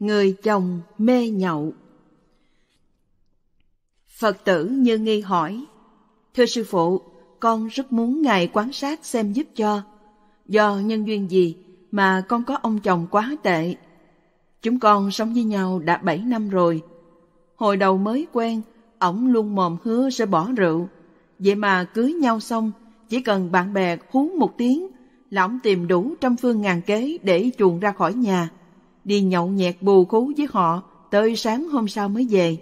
người chồng mê nhậu. Phật tử Như Nghi hỏi, Thưa sư phụ, con rất muốn Ngài quan sát xem giúp cho, do nhân duyên gì mà con có ông chồng quá tệ. Chúng con sống với nhau đã bảy năm rồi. Hồi đầu mới quen, ổng luôn mồm hứa sẽ bỏ rượu. Vậy mà cưới nhau xong, chỉ cần bạn bè hú một tiếng là ổng tìm đủ trăm phương ngàn kế để chuồn ra khỏi nhà đi nhậu nhẹt bù khú với họ tới sáng hôm sau mới về.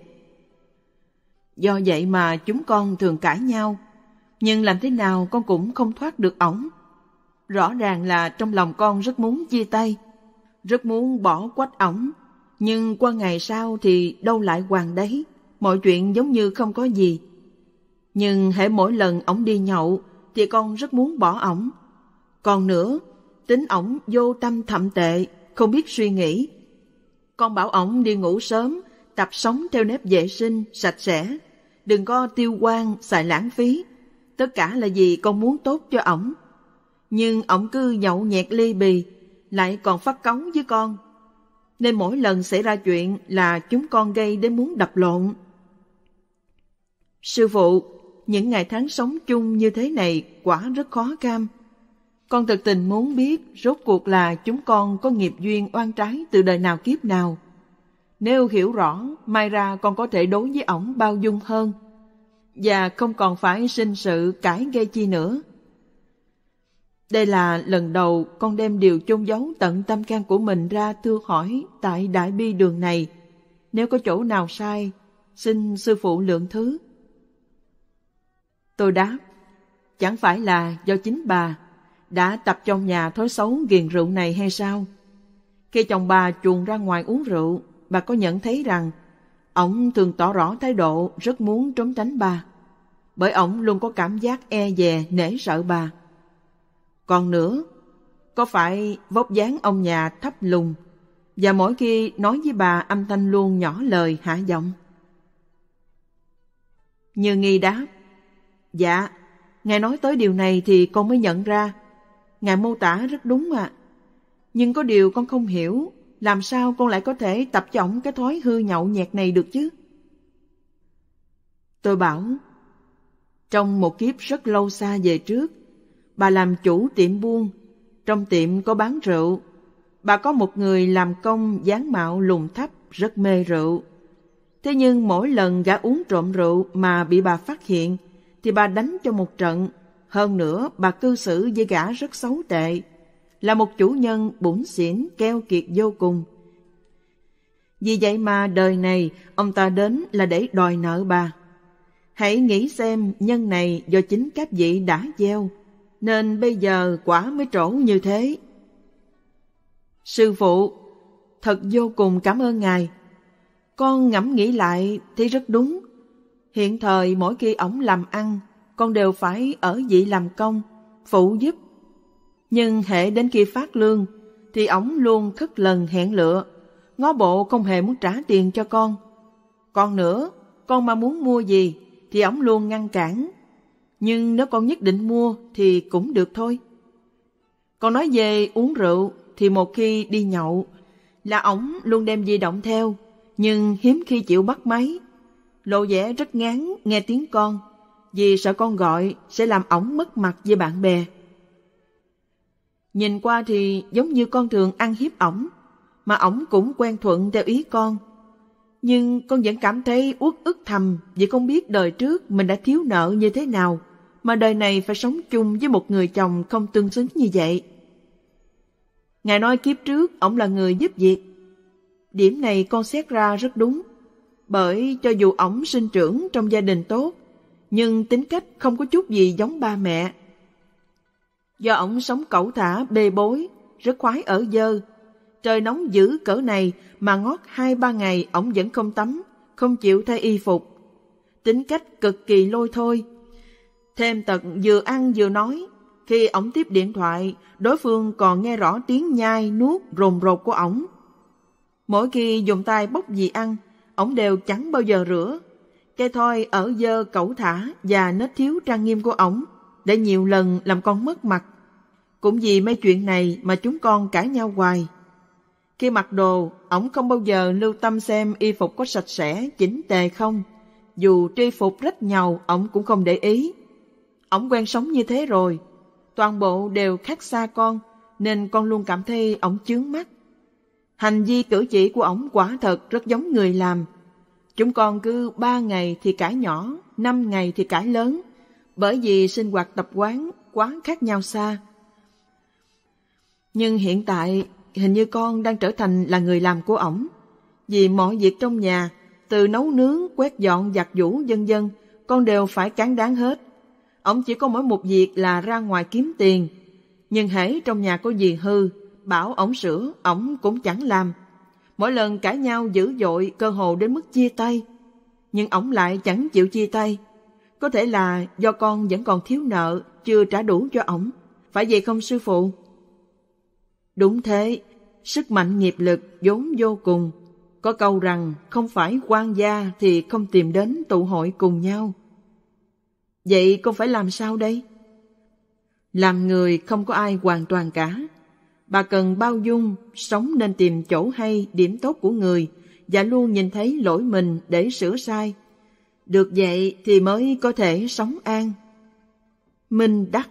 Do vậy mà chúng con thường cãi nhau, nhưng làm thế nào con cũng không thoát được ổng. Rõ ràng là trong lòng con rất muốn chia tay, rất muốn bỏ quách ổng, nhưng qua ngày sau thì đâu lại hoàng đấy, mọi chuyện giống như không có gì. Nhưng hễ mỗi lần ổng đi nhậu thì con rất muốn bỏ ổng. Còn nữa, tính ổng vô tâm thậm tệ, không biết suy nghĩ. Con bảo ổng đi ngủ sớm, tập sống theo nếp vệ sinh, sạch sẽ. Đừng có tiêu quan, xài lãng phí. Tất cả là vì con muốn tốt cho ổng. Nhưng ổng cứ nhậu nhẹt ly bì, lại còn phát cống với con. Nên mỗi lần xảy ra chuyện là chúng con gây đến muốn đập lộn. Sư phụ, những ngày tháng sống chung như thế này quả rất khó cam. Con thật tình muốn biết rốt cuộc là chúng con có nghiệp duyên oan trái từ đời nào kiếp nào. Nếu hiểu rõ, mai ra con có thể đối với ổng bao dung hơn và không còn phải sinh sự cãi gây chi nữa. Đây là lần đầu con đem điều chôn giấu tận tâm can của mình ra thưa hỏi tại Đại Bi Đường này. Nếu có chỗ nào sai, xin sư phụ lượng thứ. Tôi đáp, chẳng phải là do chính bà đã tập trong nhà thói xấu nghiền rượu này hay sao? Khi chồng bà chuồn ra ngoài uống rượu, bà có nhận thấy rằng ông thường tỏ rõ thái độ rất muốn trốn tránh bà, bởi ông luôn có cảm giác e dè nể sợ bà. Còn nữa, có phải vóc dáng ông nhà thấp lùng và mỗi khi nói với bà âm thanh luôn nhỏ lời hạ giọng? Như nghi đáp, dạ, nghe nói tới điều này thì con mới nhận ra Ngài mô tả rất đúng ạ. Nhưng có điều con không hiểu, làm sao con lại có thể tập chỏng cái thói hư nhậu nhẹt này được chứ? Tôi bảo, trong một kiếp rất lâu xa về trước, bà làm chủ tiệm buôn, trong tiệm có bán rượu. Bà có một người làm công dáng mạo lùn thấp rất mê rượu. Thế nhưng mỗi lần gã uống trộm rượu mà bị bà phát hiện, thì bà đánh cho một trận hơn nữa, bà cư xử với gã rất xấu tệ, là một chủ nhân bủn xỉn keo kiệt vô cùng. Vì vậy mà đời này ông ta đến là để đòi nợ bà. Hãy nghĩ xem nhân này do chính các vị đã gieo, nên bây giờ quả mới trổ như thế. Sư phụ, thật vô cùng cảm ơn Ngài. Con ngẫm nghĩ lại thì rất đúng. Hiện thời mỗi khi ổng làm ăn con đều phải ở vị làm công, phụ giúp. Nhưng hệ đến khi phát lương, thì ổng luôn khất lần hẹn lựa, ngó bộ không hề muốn trả tiền cho con. Còn nữa, con mà muốn mua gì thì ổng luôn ngăn cản. Nhưng nếu con nhất định mua thì cũng được thôi. con nói về uống rượu thì một khi đi nhậu là ổng luôn đem di động theo, nhưng hiếm khi chịu bắt máy. Lộ vẻ rất ngán nghe tiếng con vì sợ con gọi sẽ làm ổng mất mặt với bạn bè. Nhìn qua thì giống như con thường ăn hiếp ổng, mà ổng cũng quen thuận theo ý con. Nhưng con vẫn cảm thấy uất ức thầm vì con biết đời trước mình đã thiếu nợ như thế nào, mà đời này phải sống chung với một người chồng không tương xứng như vậy. Ngài nói kiếp trước ổng là người giúp việc. Điểm này con xét ra rất đúng, bởi cho dù ổng sinh trưởng trong gia đình tốt, nhưng tính cách không có chút gì giống ba mẹ. Do ổng sống cẩu thả, bê bối, rất khoái ở dơ. Trời nóng dữ cỡ này mà ngót hai ba ngày ổng vẫn không tắm, không chịu thay y phục. Tính cách cực kỳ lôi thôi. Thêm tật vừa ăn vừa nói, khi ổng tiếp điện thoại, đối phương còn nghe rõ tiếng nhai nuốt rồn rột của ổng. Mỗi khi dùng tay bốc gì ăn, ổng đều chẳng bao giờ rửa, cái thoi ở dơ cẩu thả và nết thiếu trang nghiêm của ổng đã nhiều lần làm con mất mặt. Cũng vì mấy chuyện này mà chúng con cãi nhau hoài. Khi mặc đồ, ổng không bao giờ lưu tâm xem y phục có sạch sẽ, chỉnh tề không. Dù tri phục rách nhầu, ổng cũng không để ý. Ổng quen sống như thế rồi. Toàn bộ đều khác xa con, nên con luôn cảm thấy ổng chướng mắt. Hành vi cử chỉ của ổng quả thật rất giống người làm, Chúng con cứ ba ngày thì cãi nhỏ, năm ngày thì cãi lớn, bởi vì sinh hoạt tập quán quá khác nhau xa. Nhưng hiện tại hình như con đang trở thành là người làm của ổng. Vì mọi việc trong nhà, từ nấu nướng, quét dọn, giặt giũ dân dân, con đều phải cán đáng hết. Ổng chỉ có mỗi một việc là ra ngoài kiếm tiền. Nhưng hãy trong nhà có gì hư, bảo ổng sửa, ổng cũng chẳng làm. Mỗi lần cãi nhau dữ dội cơ hồ đến mức chia tay. Nhưng ổng lại chẳng chịu chia tay. Có thể là do con vẫn còn thiếu nợ, chưa trả đủ cho ổng. Phải vậy không sư phụ? Đúng thế, sức mạnh nghiệp lực vốn vô cùng. Có câu rằng không phải quan gia thì không tìm đến tụ hội cùng nhau. Vậy con phải làm sao đây? Làm người không có ai hoàn toàn cả. Bà cần bao dung, sống nên tìm chỗ hay, điểm tốt của người và luôn nhìn thấy lỗi mình để sửa sai. Được vậy thì mới có thể sống an. Minh Đắc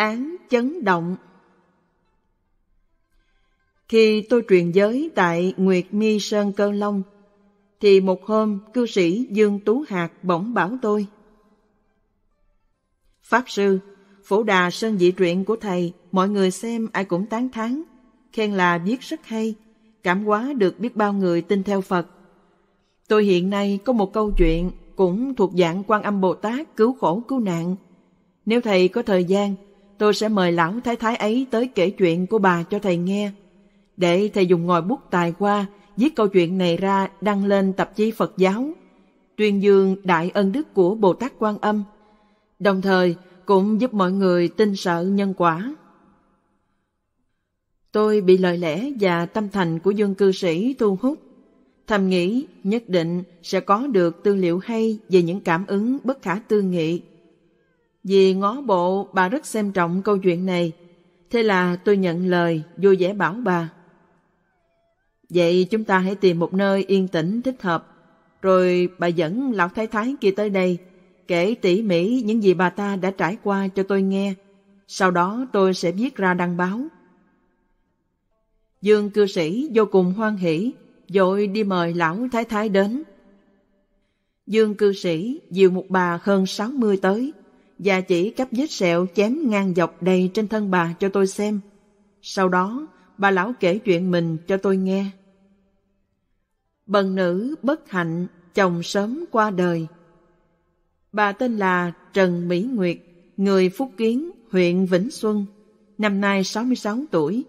án chấn động. Khi tôi truyền giới tại Nguyệt Mi Sơn Cơ Long, thì một hôm cư sĩ Dương Tú Hạc bỗng bảo tôi. Pháp Sư, Phổ Đà Sơn Dị Truyện của Thầy, mọi người xem ai cũng tán thán, khen là viết rất hay, cảm hóa được biết bao người tin theo Phật. Tôi hiện nay có một câu chuyện cũng thuộc dạng quan âm Bồ Tát cứu khổ cứu nạn. Nếu Thầy có thời gian, tôi sẽ mời lão thái thái ấy tới kể chuyện của bà cho thầy nghe. Để thầy dùng ngòi bút tài qua, viết câu chuyện này ra đăng lên tạp chí Phật giáo, tuyên dương đại ân đức của Bồ Tát Quan Âm, đồng thời cũng giúp mọi người tin sợ nhân quả. Tôi bị lời lẽ và tâm thành của dương cư sĩ thu hút, thầm nghĩ nhất định sẽ có được tư liệu hay về những cảm ứng bất khả tư nghị vì ngó bộ bà rất xem trọng câu chuyện này, thế là tôi nhận lời vui vẻ bảo bà. Vậy chúng ta hãy tìm một nơi yên tĩnh thích hợp, rồi bà dẫn lão thái thái kia tới đây, kể tỉ mỉ những gì bà ta đã trải qua cho tôi nghe. Sau đó tôi sẽ viết ra đăng báo. Dương cư sĩ vô cùng hoan hỷ, dội đi mời lão thái thái đến. Dương cư sĩ dìu một bà hơn 60 tới, và chỉ cắp vết sẹo chém ngang dọc đầy trên thân bà cho tôi xem. Sau đó, bà lão kể chuyện mình cho tôi nghe. Bần nữ bất hạnh, chồng sớm qua đời. Bà tên là Trần Mỹ Nguyệt, người Phúc Kiến, huyện Vĩnh Xuân, năm nay 66 tuổi,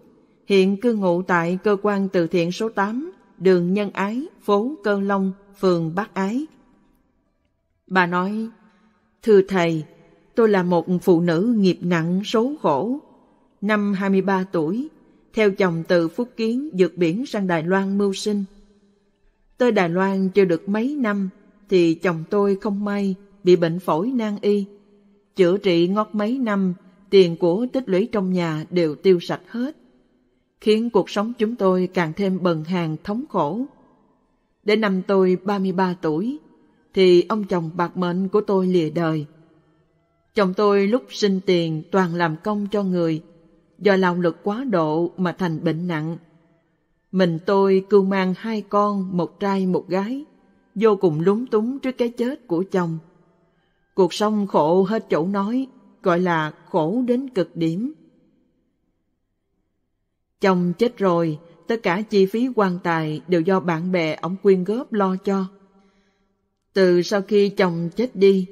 hiện cư ngụ tại cơ quan từ thiện số 8, đường Nhân Ái, phố Cơ Long, phường Bắc Ái. Bà nói, Thưa Thầy, tôi là một phụ nữ nghiệp nặng số khổ. Năm 23 tuổi, theo chồng từ Phúc Kiến vượt biển sang Đài Loan mưu sinh. Tới Đài Loan chưa được mấy năm thì chồng tôi không may bị bệnh phổi nan y. Chữa trị ngót mấy năm, tiền của tích lũy trong nhà đều tiêu sạch hết, khiến cuộc sống chúng tôi càng thêm bần hàng thống khổ. Đến năm tôi 33 tuổi, thì ông chồng bạc mệnh của tôi lìa đời – Chồng tôi lúc sinh tiền toàn làm công cho người, do lao lực quá độ mà thành bệnh nặng. Mình tôi cưu mang hai con, một trai một gái, vô cùng lúng túng trước cái chết của chồng. Cuộc sống khổ hết chỗ nói, gọi là khổ đến cực điểm. Chồng chết rồi, tất cả chi phí quan tài đều do bạn bè ông quyên góp lo cho. Từ sau khi chồng chết đi,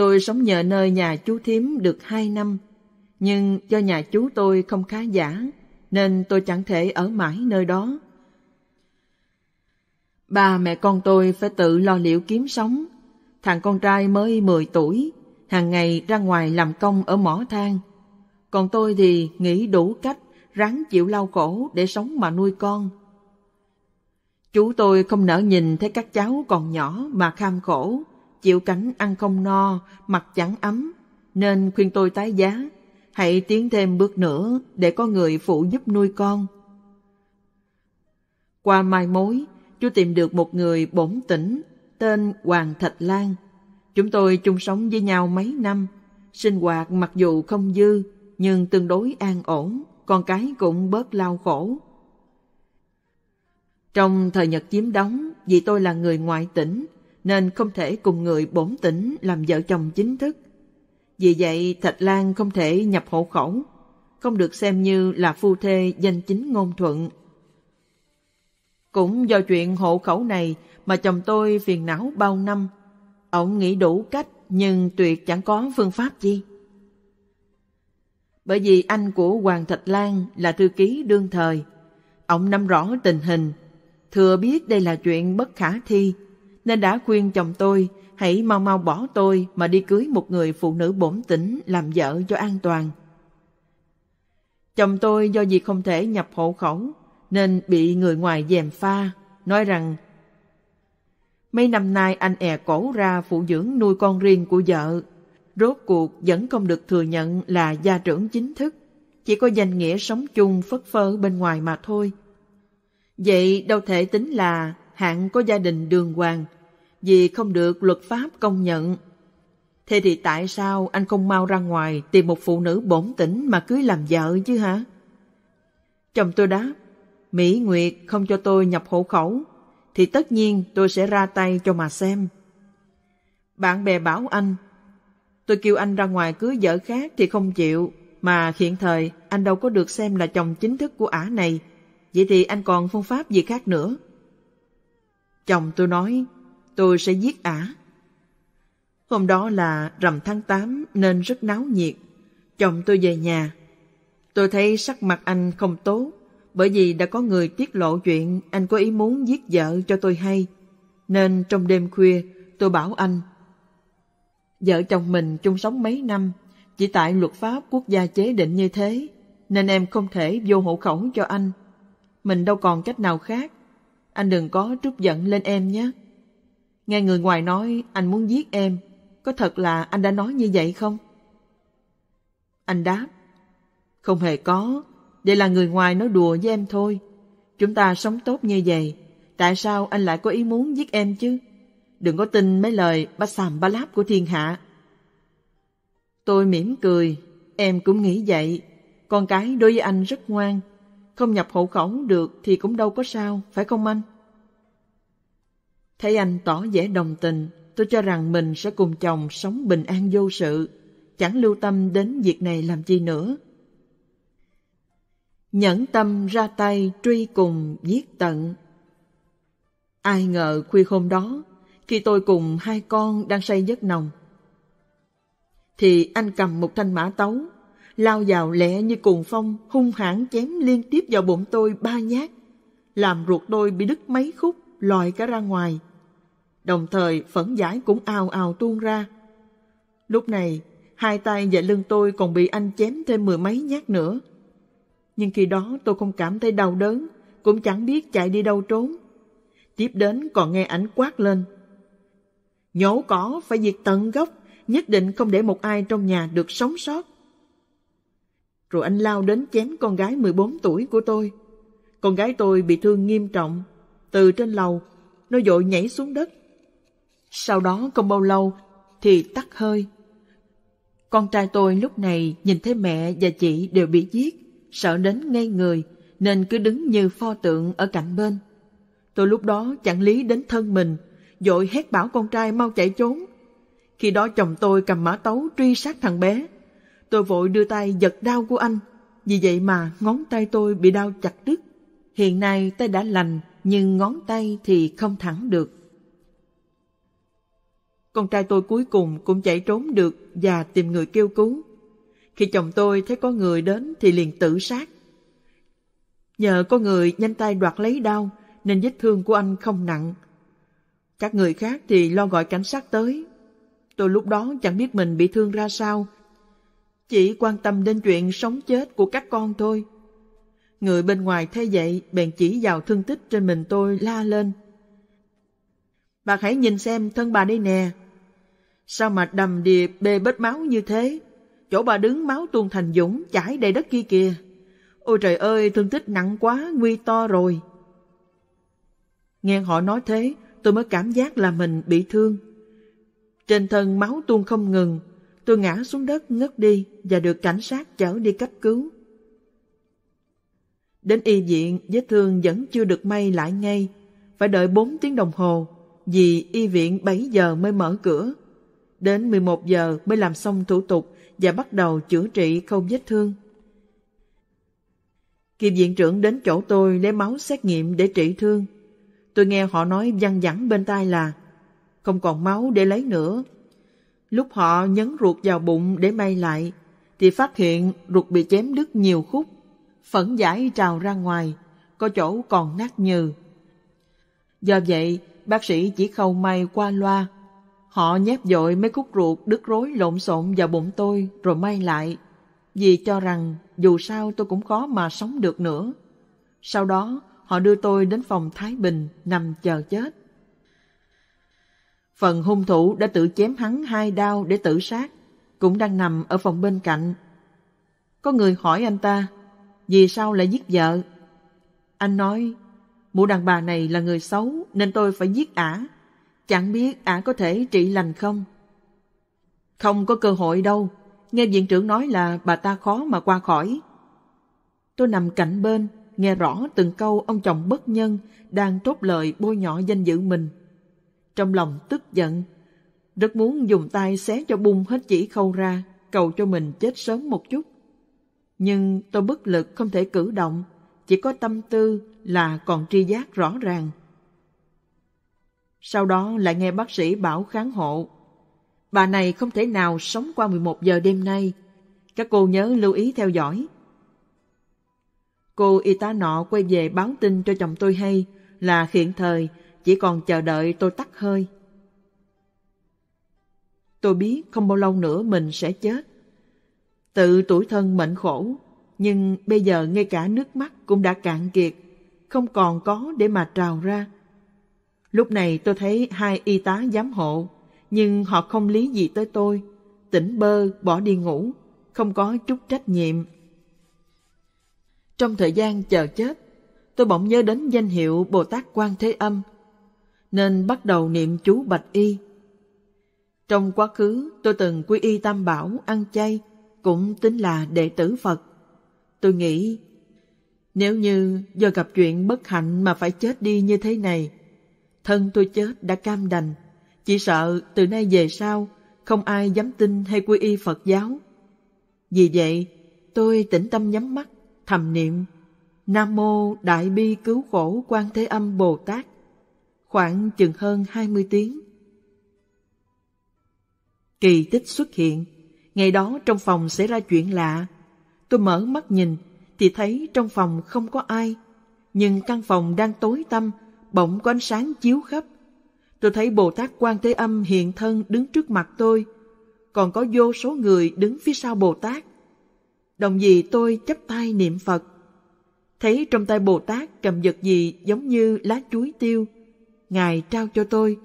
Tôi sống nhờ nơi nhà chú thím được hai năm, nhưng do nhà chú tôi không khá giả, nên tôi chẳng thể ở mãi nơi đó. Ba mẹ con tôi phải tự lo liệu kiếm sống. Thằng con trai mới 10 tuổi, hàng ngày ra ngoài làm công ở mỏ than. Còn tôi thì nghĩ đủ cách ráng chịu lau khổ để sống mà nuôi con. Chú tôi không nỡ nhìn thấy các cháu còn nhỏ mà kham khổ, chịu cảnh ăn không no, mặt chẳng ấm, nên khuyên tôi tái giá, hãy tiến thêm bước nữa để có người phụ giúp nuôi con. Qua mai mối, chú tìm được một người bổn tỉnh, tên Hoàng Thạch Lan. Chúng tôi chung sống với nhau mấy năm, sinh hoạt mặc dù không dư, nhưng tương đối an ổn, con cái cũng bớt lao khổ. Trong thời Nhật chiếm đóng, vì tôi là người ngoại tỉnh, nên không thể cùng người bổn tỉnh làm vợ chồng chính thức. Vì vậy Thạch Lan không thể nhập hộ khẩu, không được xem như là phu thê danh chính ngôn thuận. Cũng do chuyện hộ khẩu này mà chồng tôi phiền não bao năm. Ông nghĩ đủ cách nhưng tuyệt chẳng có phương pháp chi. Bởi vì anh của Hoàng Thạch Lan là thư ký đương thời. Ông nắm rõ tình hình, thừa biết đây là chuyện bất khả thi nên đã khuyên chồng tôi hãy mau mau bỏ tôi mà đi cưới một người phụ nữ bổn tĩnh làm vợ cho an toàn. Chồng tôi do việc không thể nhập hộ khẩu nên bị người ngoài dèm pha, nói rằng Mấy năm nay anh è cổ ra phụ dưỡng nuôi con riêng của vợ, rốt cuộc vẫn không được thừa nhận là gia trưởng chính thức, chỉ có danh nghĩa sống chung phất phơ bên ngoài mà thôi. Vậy đâu thể tính là hạng có gia đình đường hoàng, vì không được luật pháp công nhận. Thế thì tại sao anh không mau ra ngoài tìm một phụ nữ bổn tĩnh mà cưới làm vợ chứ hả? Chồng tôi đáp, Mỹ Nguyệt không cho tôi nhập hộ khẩu, thì tất nhiên tôi sẽ ra tay cho mà xem. Bạn bè bảo anh, tôi kêu anh ra ngoài cưới vợ khác thì không chịu, mà hiện thời anh đâu có được xem là chồng chính thức của ả này, vậy thì anh còn phương pháp gì khác nữa. Chồng tôi nói, tôi sẽ giết ả. Hôm đó là rằm tháng tám nên rất náo nhiệt. Chồng tôi về nhà. Tôi thấy sắc mặt anh không tốt, bởi vì đã có người tiết lộ chuyện anh có ý muốn giết vợ cho tôi hay. Nên trong đêm khuya, tôi bảo anh. Vợ chồng mình chung sống mấy năm, chỉ tại luật pháp quốc gia chế định như thế, nên em không thể vô hộ khẩu cho anh. Mình đâu còn cách nào khác anh đừng có trút giận lên em nhé. Nghe người ngoài nói anh muốn giết em, có thật là anh đã nói như vậy không? Anh đáp, không hề có, đây là người ngoài nói đùa với em thôi. Chúng ta sống tốt như vậy, tại sao anh lại có ý muốn giết em chứ? Đừng có tin mấy lời ba sàm ba láp của thiên hạ. Tôi mỉm cười, em cũng nghĩ vậy. Con cái đối với anh rất ngoan, không nhập hộ khẩu được thì cũng đâu có sao, phải không anh? Thấy anh tỏ vẻ đồng tình, tôi cho rằng mình sẽ cùng chồng sống bình an vô sự, chẳng lưu tâm đến việc này làm chi nữa. Nhẫn tâm ra tay truy cùng giết tận. Ai ngờ khuya hôm đó, khi tôi cùng hai con đang say giấc nồng, thì anh cầm một thanh mã tấu lao vào lẹ như cuồng phong, hung hãn chém liên tiếp vào bụng tôi ba nhát, làm ruột tôi bị đứt mấy khúc, lòi cả ra ngoài. Đồng thời phẫn giải cũng ào ào tuôn ra. Lúc này, hai tay và lưng tôi còn bị anh chém thêm mười mấy nhát nữa. Nhưng khi đó tôi không cảm thấy đau đớn, cũng chẳng biết chạy đi đâu trốn. Tiếp đến còn nghe ảnh quát lên. Nhổ cỏ phải diệt tận gốc, nhất định không để một ai trong nhà được sống sót. Rồi anh lao đến chém con gái 14 tuổi của tôi. Con gái tôi bị thương nghiêm trọng. Từ trên lầu, nó vội nhảy xuống đất. Sau đó không bao lâu thì tắt hơi. Con trai tôi lúc này nhìn thấy mẹ và chị đều bị giết, sợ đến ngay người nên cứ đứng như pho tượng ở cạnh bên. Tôi lúc đó chẳng lý đến thân mình, vội hét bảo con trai mau chạy trốn. Khi đó chồng tôi cầm mã tấu truy sát thằng bé, Tôi vội đưa tay giật đau của anh, vì vậy mà ngón tay tôi bị đau chặt đứt. Hiện nay tay đã lành, nhưng ngón tay thì không thẳng được. Con trai tôi cuối cùng cũng chạy trốn được và tìm người kêu cứu. Khi chồng tôi thấy có người đến thì liền tự sát. Nhờ có người nhanh tay đoạt lấy đau nên vết thương của anh không nặng. Các người khác thì lo gọi cảnh sát tới. Tôi lúc đó chẳng biết mình bị thương ra sao chỉ quan tâm đến chuyện sống chết của các con thôi. Người bên ngoài thấy vậy bèn chỉ vào thương tích trên mình tôi la lên. Bà hãy nhìn xem thân bà đây nè. Sao mà đầm đìa bê bết máu như thế? Chỗ bà đứng máu tuôn thành dũng chảy đầy đất kia kìa. Ôi trời ơi, thương tích nặng quá, nguy to rồi. Nghe họ nói thế, tôi mới cảm giác là mình bị thương. Trên thân máu tuôn không ngừng, Tôi ngã xuống đất ngất đi và được cảnh sát chở đi cấp cứu. Đến y viện, vết thương vẫn chưa được may lại ngay. Phải đợi 4 tiếng đồng hồ, vì y viện 7 giờ mới mở cửa. Đến 11 giờ mới làm xong thủ tục và bắt đầu chữa trị khâu vết thương. Kỳ viện trưởng đến chỗ tôi lấy máu xét nghiệm để trị thương. Tôi nghe họ nói văng vẳng bên tai là không còn máu để lấy nữa, Lúc họ nhấn ruột vào bụng để may lại, thì phát hiện ruột bị chém đứt nhiều khúc, phẫn giải trào ra ngoài, có chỗ còn nát nhừ. Do vậy, bác sĩ chỉ khâu may qua loa. Họ nhét dội mấy khúc ruột đứt rối lộn xộn vào bụng tôi rồi may lại, vì cho rằng dù sao tôi cũng khó mà sống được nữa. Sau đó, họ đưa tôi đến phòng Thái Bình nằm chờ chết. Phần hung thủ đã tự chém hắn hai đao để tự sát, cũng đang nằm ở phòng bên cạnh. Có người hỏi anh ta, vì sao lại giết vợ? Anh nói, mụ đàn bà này là người xấu nên tôi phải giết ả. Chẳng biết ả có thể trị lành không? Không có cơ hội đâu, nghe viện trưởng nói là bà ta khó mà qua khỏi. Tôi nằm cạnh bên, nghe rõ từng câu ông chồng bất nhân đang trốt lời bôi nhọ danh dự mình trong lòng tức giận. Rất muốn dùng tay xé cho bung hết chỉ khâu ra, cầu cho mình chết sớm một chút. Nhưng tôi bất lực không thể cử động, chỉ có tâm tư là còn tri giác rõ ràng. Sau đó lại nghe bác sĩ bảo kháng hộ. Bà này không thể nào sống qua 11 giờ đêm nay. Các cô nhớ lưu ý theo dõi. Cô y tá nọ quay về báo tin cho chồng tôi hay là hiện thời chỉ còn chờ đợi tôi tắt hơi. Tôi biết không bao lâu nữa mình sẽ chết. Tự tuổi thân mệnh khổ, nhưng bây giờ ngay cả nước mắt cũng đã cạn kiệt, không còn có để mà trào ra. Lúc này tôi thấy hai y tá giám hộ, nhưng họ không lý gì tới tôi, tỉnh bơ bỏ đi ngủ, không có chút trách nhiệm. Trong thời gian chờ chết, tôi bỗng nhớ đến danh hiệu Bồ Tát Quan Thế Âm nên bắt đầu niệm chú bạch y. Trong quá khứ, tôi từng quy y tam bảo, ăn chay, cũng tính là đệ tử Phật. Tôi nghĩ, nếu như do gặp chuyện bất hạnh mà phải chết đi như thế này, thân tôi chết đã cam đành, chỉ sợ từ nay về sau không ai dám tin hay quy y Phật giáo. Vì vậy, tôi tĩnh tâm nhắm mắt, thầm niệm Nam Mô Đại Bi Cứu Khổ Quan Thế Âm Bồ Tát khoảng chừng hơn 20 tiếng. Kỳ tích xuất hiện, ngày đó trong phòng xảy ra chuyện lạ. Tôi mở mắt nhìn thì thấy trong phòng không có ai, nhưng căn phòng đang tối tăm, bỗng có ánh sáng chiếu khắp. Tôi thấy Bồ Tát Quan Thế Âm hiện thân đứng trước mặt tôi, còn có vô số người đứng phía sau Bồ Tát. Đồng gì tôi chắp tay niệm Phật. Thấy trong tay Bồ Tát cầm vật gì giống như lá chuối tiêu, Ngài trao cho tôi.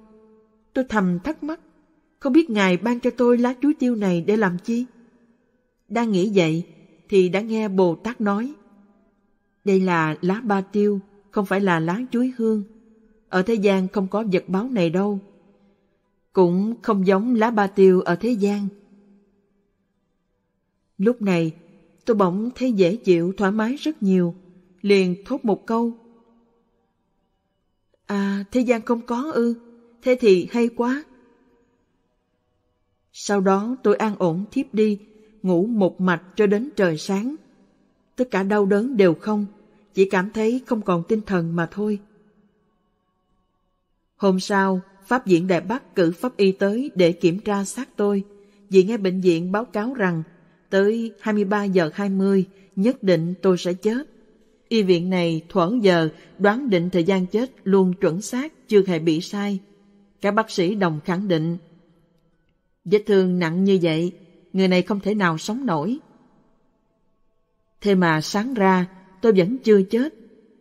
Tôi thầm thắc mắc, không biết Ngài ban cho tôi lá chuối tiêu này để làm chi? Đang nghĩ vậy, thì đã nghe Bồ Tát nói, đây là lá ba tiêu, không phải là lá chuối hương. Ở thế gian không có vật báo này đâu. Cũng không giống lá ba tiêu ở thế gian. Lúc này, tôi bỗng thấy dễ chịu thoải mái rất nhiều, liền thốt một câu À, thế gian không có ư? Thế thì hay quá. Sau đó tôi an ổn thiếp đi, ngủ một mạch cho đến trời sáng. Tất cả đau đớn đều không, chỉ cảm thấy không còn tinh thần mà thôi. Hôm sau, Pháp viện đại Bắc cử Pháp y tới để kiểm tra xác tôi, vì nghe bệnh viện báo cáo rằng tới 23 giờ 20 nhất định tôi sẽ chết. Y viện này thuẫn giờ, đoán định thời gian chết luôn chuẩn xác, chưa hề bị sai. Các bác sĩ đồng khẳng định. Vết thương nặng như vậy, người này không thể nào sống nổi. Thế mà sáng ra, tôi vẫn chưa chết.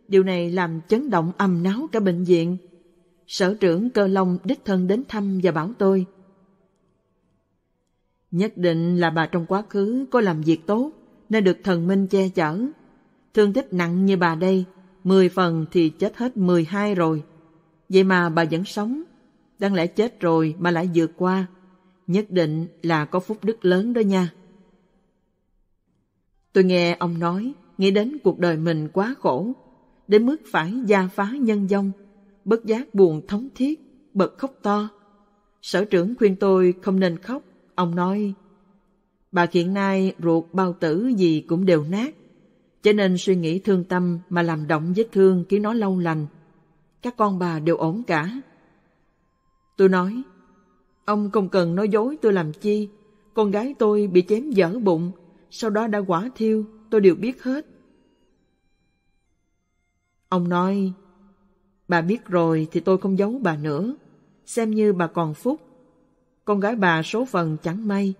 Điều này làm chấn động âm náo cả bệnh viện. Sở trưởng Cơ Long đích thân đến thăm và bảo tôi. Nhất định là bà trong quá khứ có làm việc tốt, nên được thần minh che chở Thương tích nặng như bà đây, mười phần thì chết hết mười hai rồi. Vậy mà bà vẫn sống. Đáng lẽ chết rồi mà lại vượt qua. Nhất định là có phúc đức lớn đó nha. Tôi nghe ông nói, nghĩ đến cuộc đời mình quá khổ. Đến mức phải gia phá nhân dông, bất giác buồn thống thiết, bật khóc to. Sở trưởng khuyên tôi không nên khóc. Ông nói, bà hiện nay ruột bao tử gì cũng đều nát. Cho nên suy nghĩ thương tâm mà làm động vết thương khiến nó lâu lành. Các con bà đều ổn cả. Tôi nói, ông không cần nói dối tôi làm chi. Con gái tôi bị chém dở bụng, sau đó đã quả thiêu, tôi đều biết hết. Ông nói, bà biết rồi thì tôi không giấu bà nữa, xem như bà còn phúc. Con gái bà số phần chẳng may.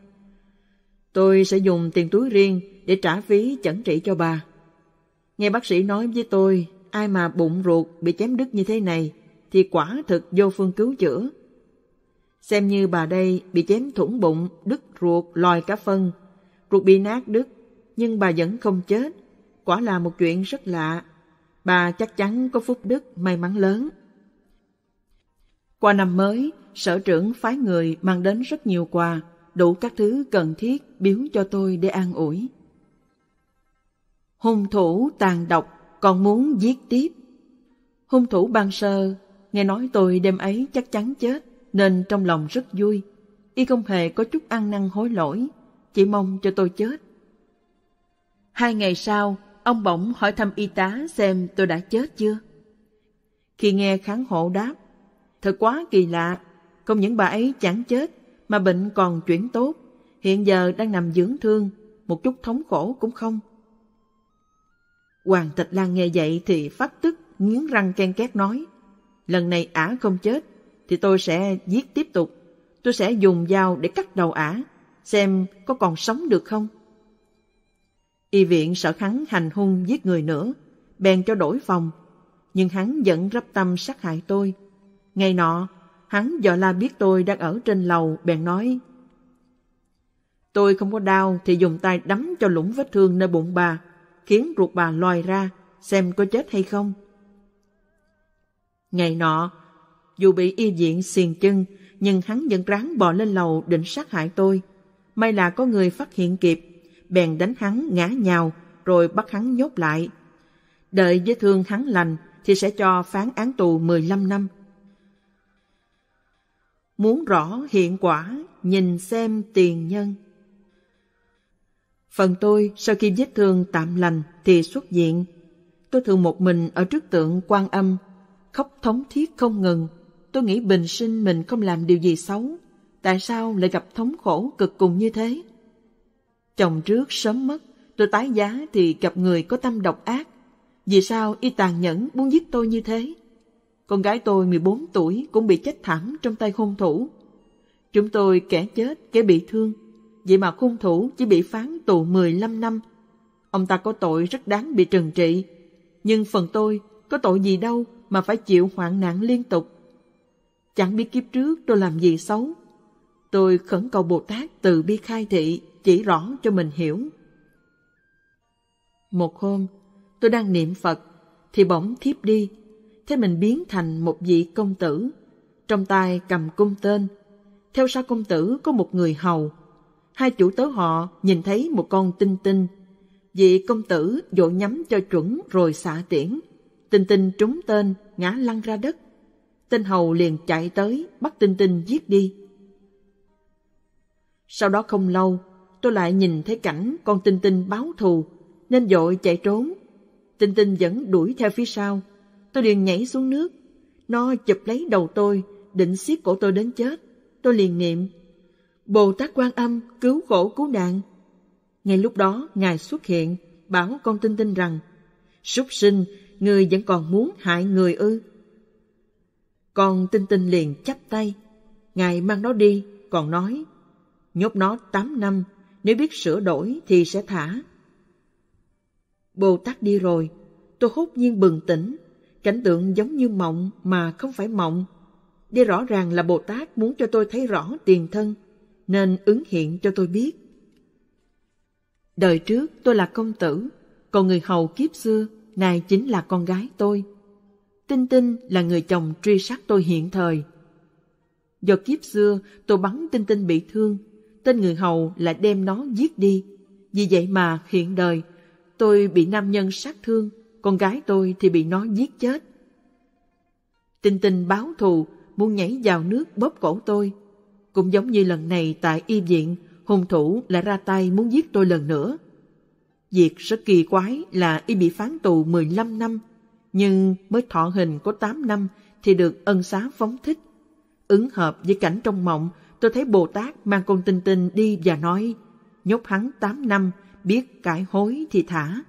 Tôi sẽ dùng tiền túi riêng để trả phí chẩn trị cho bà. Nghe bác sĩ nói với tôi, ai mà bụng ruột bị chém đứt như thế này thì quả thực vô phương cứu chữa. Xem như bà đây bị chém thủng bụng, đứt ruột, lòi cả phân, ruột bị nát đứt, nhưng bà vẫn không chết. Quả là một chuyện rất lạ. Bà chắc chắn có phúc đức may mắn lớn. Qua năm mới, sở trưởng phái người mang đến rất nhiều quà, đủ các thứ cần thiết biếu cho tôi để an ủi hung thủ tàn độc còn muốn giết tiếp. Hung thủ ban sơ, nghe nói tôi đêm ấy chắc chắn chết, nên trong lòng rất vui. Y không hề có chút ăn năn hối lỗi, chỉ mong cho tôi chết. Hai ngày sau, ông bỗng hỏi thăm y tá xem tôi đã chết chưa. Khi nghe kháng hộ đáp, thật quá kỳ lạ, không những bà ấy chẳng chết mà bệnh còn chuyển tốt, hiện giờ đang nằm dưỡng thương, một chút thống khổ cũng không. Hoàng Tịch Lan nghe vậy thì phát tức, nghiến răng ken két nói. Lần này ả không chết, thì tôi sẽ giết tiếp tục. Tôi sẽ dùng dao để cắt đầu ả, xem có còn sống được không. Y viện sợ hắn hành hung giết người nữa, bèn cho đổi phòng. Nhưng hắn vẫn rắp tâm sát hại tôi. Ngày nọ, hắn dò la biết tôi đang ở trên lầu, bèn nói. Tôi không có đau thì dùng tay đấm cho lũng vết thương nơi bụng bà khiến ruột bà lòi ra, xem có chết hay không. Ngày nọ, dù bị y diện xiền chân, nhưng hắn vẫn ráng bò lên lầu định sát hại tôi. May là có người phát hiện kịp, bèn đánh hắn ngã nhào, rồi bắt hắn nhốt lại. Đợi vết thương hắn lành thì sẽ cho phán án tù 15 năm. Muốn rõ hiện quả, nhìn xem tiền nhân. Phần tôi sau khi vết thương tạm lành thì xuất viện. Tôi thường một mình ở trước tượng quan âm, khóc thống thiết không ngừng. Tôi nghĩ bình sinh mình không làm điều gì xấu. Tại sao lại gặp thống khổ cực cùng như thế? Chồng trước sớm mất, tôi tái giá thì gặp người có tâm độc ác. Vì sao y tàn nhẫn muốn giết tôi như thế? Con gái tôi 14 tuổi cũng bị chết thảm trong tay hung thủ. Chúng tôi kẻ chết, kẻ bị thương, vậy mà hung thủ chỉ bị phán tù 15 năm. Ông ta có tội rất đáng bị trừng trị, nhưng phần tôi có tội gì đâu mà phải chịu hoạn nạn liên tục. Chẳng biết kiếp trước tôi làm gì xấu. Tôi khẩn cầu Bồ Tát từ bi khai thị chỉ rõ cho mình hiểu. Một hôm, tôi đang niệm Phật thì bỗng thiếp đi, thế mình biến thành một vị công tử, trong tay cầm cung tên. Theo sau công tử có một người hầu hai chủ tớ họ nhìn thấy một con tinh tinh. Vị công tử vội nhắm cho chuẩn rồi xạ tiễn. Tinh tinh trúng tên, ngã lăn ra đất. Tên hầu liền chạy tới, bắt tinh tinh giết đi. Sau đó không lâu, tôi lại nhìn thấy cảnh con tinh tinh báo thù, nên vội chạy trốn. Tinh tinh vẫn đuổi theo phía sau. Tôi liền nhảy xuống nước. Nó chụp lấy đầu tôi, định siết cổ tôi đến chết. Tôi liền niệm Bồ Tát Quan Âm cứu khổ cứu nạn. Ngay lúc đó, Ngài xuất hiện, bảo con tin tin rằng, súc sinh, người vẫn còn muốn hại người ư. Con tin tin liền chắp tay. Ngài mang nó đi, còn nói, nhốt nó 8 năm, nếu biết sửa đổi thì sẽ thả. Bồ Tát đi rồi, tôi hốt nhiên bừng tỉnh, cảnh tượng giống như mộng mà không phải mộng. Đây rõ ràng là Bồ Tát muốn cho tôi thấy rõ tiền thân nên ứng hiện cho tôi biết. Đời trước tôi là công tử, còn người hầu kiếp xưa này chính là con gái tôi. Tinh Tinh là người chồng truy sát tôi hiện thời. Do kiếp xưa tôi bắn Tinh Tinh bị thương, tên người hầu lại đem nó giết đi. Vì vậy mà hiện đời tôi bị nam nhân sát thương, con gái tôi thì bị nó giết chết. Tinh Tinh báo thù, muốn nhảy vào nước bóp cổ tôi. Cũng giống như lần này tại y viện, hung thủ lại ra tay muốn giết tôi lần nữa. Việc rất kỳ quái là y bị phán tù 15 năm, nhưng mới thọ hình có 8 năm thì được ân xá phóng thích. Ứng hợp với cảnh trong mộng, tôi thấy Bồ Tát mang con tinh tinh đi và nói, nhốt hắn 8 năm, biết cải hối thì thả.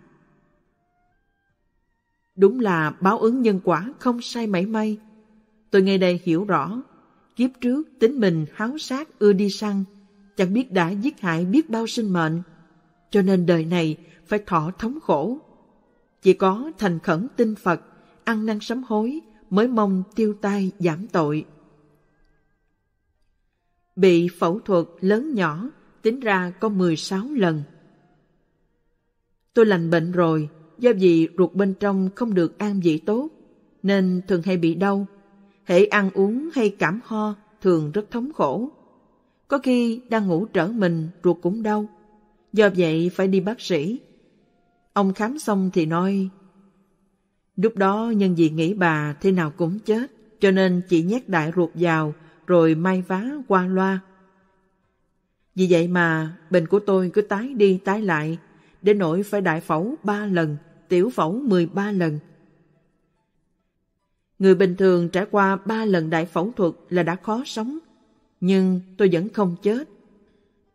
Đúng là báo ứng nhân quả không sai mảy may. Tôi ngay đây hiểu rõ Kiếp trước tính mình háo sát ưa đi săn, chẳng biết đã giết hại biết bao sinh mệnh. Cho nên đời này phải thọ thống khổ. Chỉ có thành khẩn tin Phật, ăn năn sám hối mới mong tiêu tai giảm tội. Bị phẫu thuật lớn nhỏ tính ra có 16 lần. Tôi lành bệnh rồi, do vì ruột bên trong không được an vị tốt, nên thường hay bị đau hệ ăn uống hay cảm ho thường rất thống khổ. Có khi đang ngủ trở mình ruột cũng đau, do vậy phải đi bác sĩ. Ông khám xong thì nói, lúc đó nhân vì nghĩ bà thế nào cũng chết, cho nên chỉ nhét đại ruột vào rồi may vá qua loa. Vì vậy mà bệnh của tôi cứ tái đi tái lại, đến nỗi phải đại phẫu ba lần, tiểu phẫu mười ba lần. Người bình thường trải qua ba lần đại phẫu thuật là đã khó sống, nhưng tôi vẫn không chết.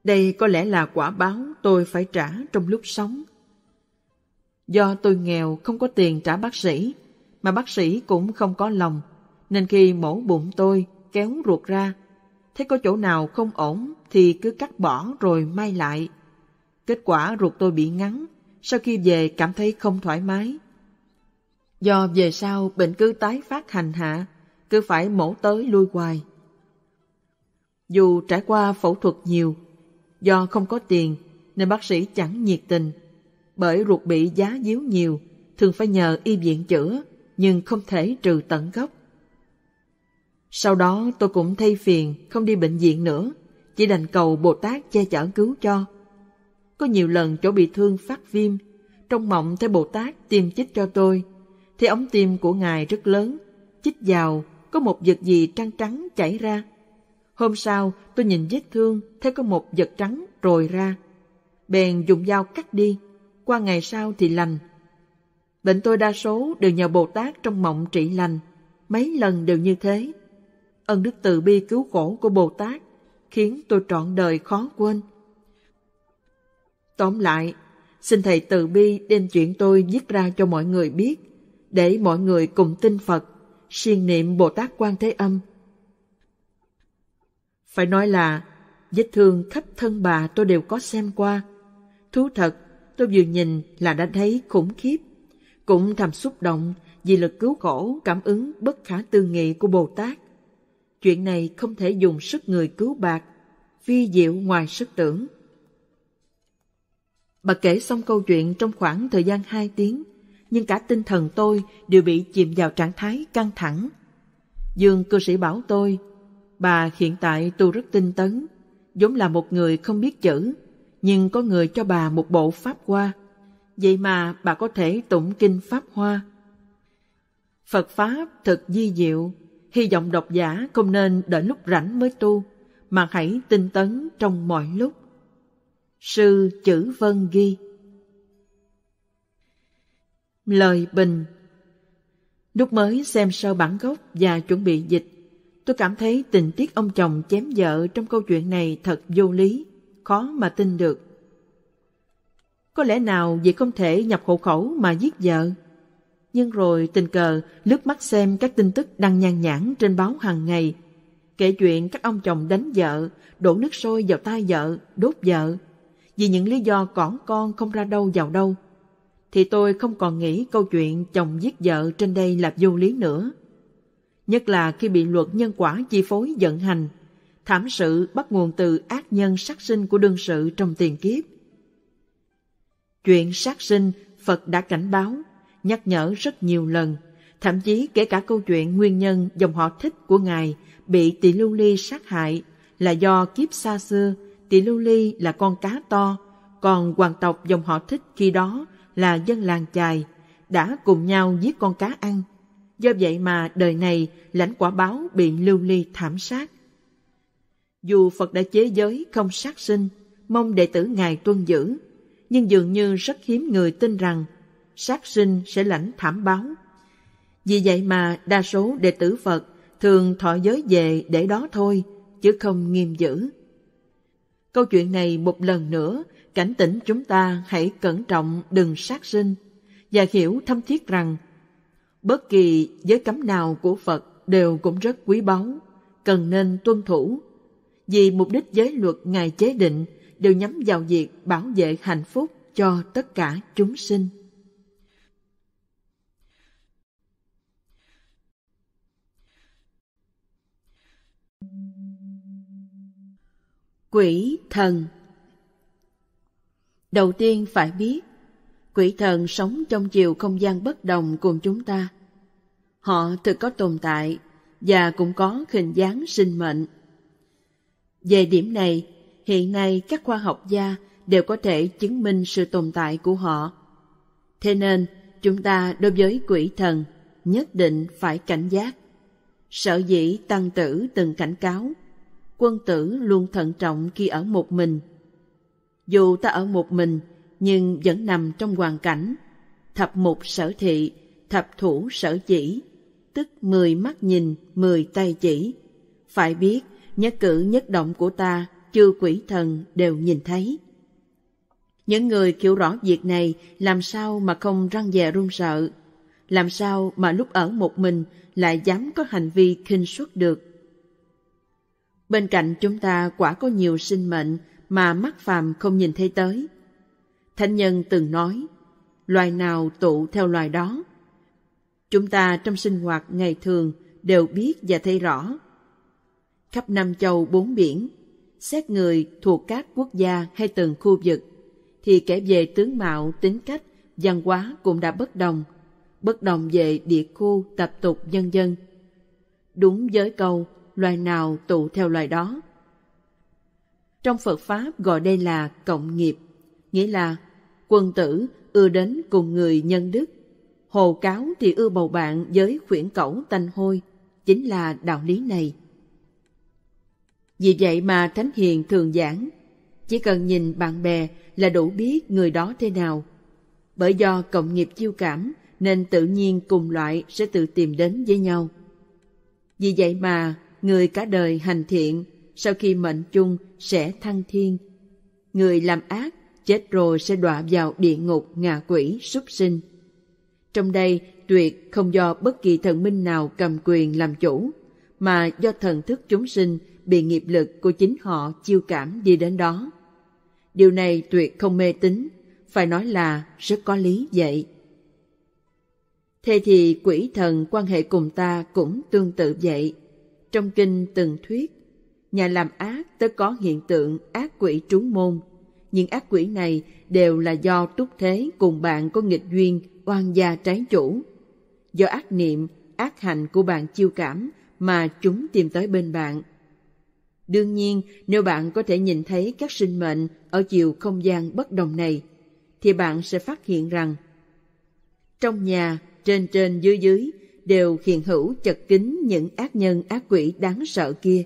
Đây có lẽ là quả báo tôi phải trả trong lúc sống. Do tôi nghèo không có tiền trả bác sĩ, mà bác sĩ cũng không có lòng, nên khi mổ bụng tôi kéo ruột ra, thấy có chỗ nào không ổn thì cứ cắt bỏ rồi may lại. Kết quả ruột tôi bị ngắn, sau khi về cảm thấy không thoải mái, Do về sau bệnh cứ tái phát hành hạ, cứ phải mổ tới lui hoài. Dù trải qua phẫu thuật nhiều, do không có tiền nên bác sĩ chẳng nhiệt tình. Bởi ruột bị giá díu nhiều, thường phải nhờ y viện chữa nhưng không thể trừ tận gốc. Sau đó tôi cũng thay phiền không đi bệnh viện nữa, chỉ đành cầu Bồ Tát che chở cứu cho. Có nhiều lần chỗ bị thương phát viêm, trong mộng thấy Bồ Tát tiêm chích cho tôi thì ống tim của ngài rất lớn, chích vào, có một vật gì trắng trắng chảy ra. Hôm sau, tôi nhìn vết thương, thấy có một vật trắng rồi ra. Bèn dùng dao cắt đi, qua ngày sau thì lành. Bệnh tôi đa số đều nhờ Bồ Tát trong mộng trị lành, mấy lần đều như thế. Ân đức từ bi cứu khổ của Bồ Tát khiến tôi trọn đời khó quên. Tóm lại, xin Thầy từ bi đem chuyện tôi viết ra cho mọi người biết để mọi người cùng tin Phật, siêng niệm Bồ Tát Quan Thế Âm. Phải nói là vết thương khắp thân bà tôi đều có xem qua. Thú thật, tôi vừa nhìn là đã thấy khủng khiếp, cũng thầm xúc động vì lực cứu khổ cảm ứng bất khả tư nghị của Bồ Tát. Chuyện này không thể dùng sức người cứu bạc, phi diệu ngoài sức tưởng. Bà kể xong câu chuyện trong khoảng thời gian 2 tiếng, nhưng cả tinh thần tôi đều bị chìm vào trạng thái căng thẳng. Dương cư sĩ bảo tôi, bà hiện tại tu rất tinh tấn, giống là một người không biết chữ, nhưng có người cho bà một bộ pháp hoa, vậy mà bà có thể tụng kinh pháp hoa. Phật Pháp thật di diệu, hy vọng độc giả không nên đợi lúc rảnh mới tu, mà hãy tinh tấn trong mọi lúc. Sư Chữ Vân ghi Lời bình Lúc mới xem sơ bản gốc và chuẩn bị dịch, tôi cảm thấy tình tiết ông chồng chém vợ trong câu chuyện này thật vô lý, khó mà tin được. Có lẽ nào vì không thể nhập hộ khẩu mà giết vợ? Nhưng rồi tình cờ lướt mắt xem các tin tức đăng nhan nhản trên báo hàng ngày, kể chuyện các ông chồng đánh vợ, đổ nước sôi vào tay vợ, đốt vợ, vì những lý do cỏn con không ra đâu vào đâu thì tôi không còn nghĩ câu chuyện chồng giết vợ trên đây là vô lý nữa. Nhất là khi bị luật nhân quả chi phối vận hành, thảm sự bắt nguồn từ ác nhân sát sinh của đương sự trong tiền kiếp. Chuyện sát sinh, Phật đã cảnh báo, nhắc nhở rất nhiều lần, thậm chí kể cả câu chuyện nguyên nhân dòng họ thích của Ngài bị tỷ lưu ly sát hại là do kiếp xa xưa tỷ lưu ly là con cá to, còn hoàng tộc dòng họ thích khi đó là dân làng chài đã cùng nhau giết con cá ăn. Do vậy mà đời này lãnh quả báo bị lưu ly thảm sát. Dù Phật đã chế giới không sát sinh, mong đệ tử Ngài tuân giữ, nhưng dường như rất hiếm người tin rằng sát sinh sẽ lãnh thảm báo. Vì vậy mà đa số đệ tử Phật thường thọ giới về để đó thôi, chứ không nghiêm giữ. Câu chuyện này một lần nữa cảnh tỉnh chúng ta hãy cẩn trọng đừng sát sinh và hiểu thâm thiết rằng bất kỳ giới cấm nào của Phật đều cũng rất quý báu, cần nên tuân thủ. Vì mục đích giới luật Ngài chế định đều nhắm vào việc bảo vệ hạnh phúc cho tất cả chúng sinh. Quỷ thần đầu tiên phải biết quỷ thần sống trong chiều không gian bất đồng cùng chúng ta họ thực có tồn tại và cũng có hình dáng sinh mệnh về điểm này hiện nay các khoa học gia đều có thể chứng minh sự tồn tại của họ thế nên chúng ta đối với quỷ thần nhất định phải cảnh giác sở dĩ tăng tử từng cảnh cáo quân tử luôn thận trọng khi ở một mình dù ta ở một mình, nhưng vẫn nằm trong hoàn cảnh. Thập mục sở thị, thập thủ sở chỉ, tức mười mắt nhìn, mười tay chỉ. Phải biết, nhất cử nhất động của ta, chư quỷ thần đều nhìn thấy. Những người hiểu rõ việc này làm sao mà không răng dè run sợ, làm sao mà lúc ở một mình lại dám có hành vi khinh suất được. Bên cạnh chúng ta quả có nhiều sinh mệnh mà mắt phàm không nhìn thấy tới. Thánh nhân từng nói, loài nào tụ theo loài đó. Chúng ta trong sinh hoạt ngày thường đều biết và thấy rõ. Khắp năm Châu bốn biển, xét người thuộc các quốc gia hay từng khu vực, thì kể về tướng mạo, tính cách, văn hóa cũng đã bất đồng, bất đồng về địa khu, tập tục, nhân dân. Đúng với câu, loài nào tụ theo loài đó, trong Phật Pháp gọi đây là cộng nghiệp, nghĩa là quân tử ưa đến cùng người nhân đức. Hồ cáo thì ưa bầu bạn với khuyển cẩu tanh hôi, chính là đạo lý này. Vì vậy mà Thánh Hiền thường giảng, chỉ cần nhìn bạn bè là đủ biết người đó thế nào. Bởi do cộng nghiệp chiêu cảm nên tự nhiên cùng loại sẽ tự tìm đến với nhau. Vì vậy mà người cả đời hành thiện sau khi mệnh chung sẽ thăng thiên. Người làm ác chết rồi sẽ đọa vào địa ngục ngạ quỷ súc sinh. Trong đây tuyệt không do bất kỳ thần minh nào cầm quyền làm chủ, mà do thần thức chúng sinh bị nghiệp lực của chính họ chiêu cảm đi đến đó. Điều này tuyệt không mê tín, phải nói là rất có lý vậy. Thế thì quỷ thần quan hệ cùng ta cũng tương tự vậy. Trong kinh từng thuyết, nhà làm ác tới có hiện tượng ác quỷ trúng môn. Những ác quỷ này đều là do túc thế cùng bạn có nghịch duyên, oan gia trái chủ. Do ác niệm, ác hành của bạn chiêu cảm mà chúng tìm tới bên bạn. Đương nhiên, nếu bạn có thể nhìn thấy các sinh mệnh ở chiều không gian bất đồng này, thì bạn sẽ phát hiện rằng trong nhà, trên trên dưới dưới đều hiện hữu chật kín những ác nhân ác quỷ đáng sợ kia.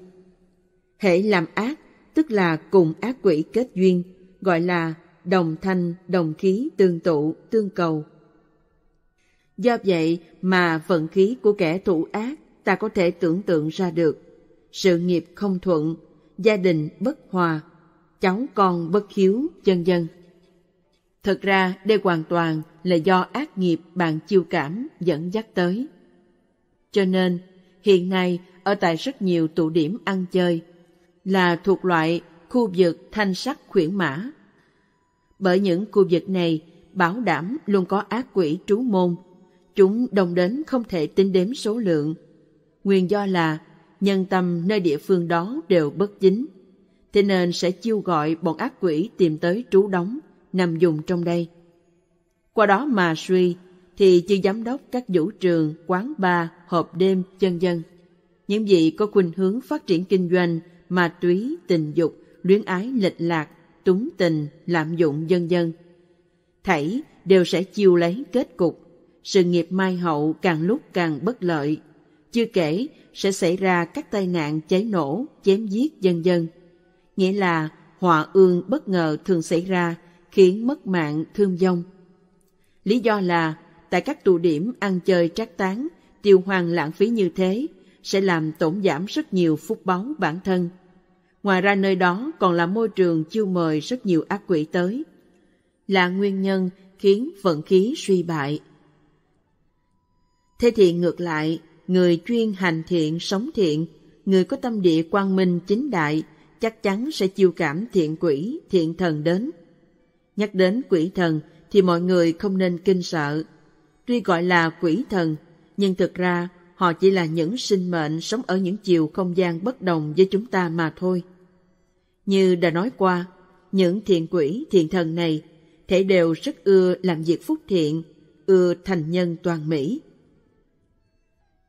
Thể làm ác, tức là cùng ác quỷ kết duyên, gọi là đồng thanh, đồng khí tương tụ, tương cầu. Do vậy mà vận khí của kẻ thụ ác ta có thể tưởng tượng ra được. Sự nghiệp không thuận, gia đình bất hòa, cháu con bất hiếu, chân dân. Thật ra đây hoàn toàn là do ác nghiệp bạn chiêu cảm dẫn dắt tới. Cho nên, hiện nay ở tại rất nhiều tụ điểm ăn chơi, là thuộc loại khu vực thanh sắc khuyển mã. Bởi những khu vực này bảo đảm luôn có ác quỷ trú môn. Chúng đông đến không thể tính đếm số lượng. Nguyên do là nhân tâm nơi địa phương đó đều bất chính. Thế nên sẽ chiêu gọi bọn ác quỷ tìm tới trú đóng, nằm dùng trong đây. Qua đó mà suy thì chư giám đốc các vũ trường, quán bar, hộp đêm, chân dân. Những vị có khuynh hướng phát triển kinh doanh ma túy, tình dục, luyến ái lệch lạc, túng tình, lạm dụng dân dân. Thảy đều sẽ chiêu lấy kết cục. Sự nghiệp mai hậu càng lúc càng bất lợi. Chưa kể sẽ xảy ra các tai nạn cháy nổ, chém giết dân dân. Nghĩa là họa ương bất ngờ thường xảy ra khiến mất mạng thương vong. Lý do là tại các tụ điểm ăn chơi trác tán, tiêu hoàng lãng phí như thế sẽ làm tổn giảm rất nhiều phúc báu bản thân. Ngoài ra nơi đó còn là môi trường chiêu mời rất nhiều ác quỷ tới, là nguyên nhân khiến vận khí suy bại. Thế thì ngược lại, người chuyên hành thiện sống thiện, người có tâm địa quang minh chính đại chắc chắn sẽ chiêu cảm thiện quỷ, thiện thần đến. Nhắc đến quỷ thần thì mọi người không nên kinh sợ. Tuy gọi là quỷ thần, nhưng thực ra họ chỉ là những sinh mệnh sống ở những chiều không gian bất đồng với chúng ta mà thôi. Như đã nói qua, những thiện quỷ, thiện thần này, thể đều rất ưa làm việc phúc thiện, ưa thành nhân toàn mỹ.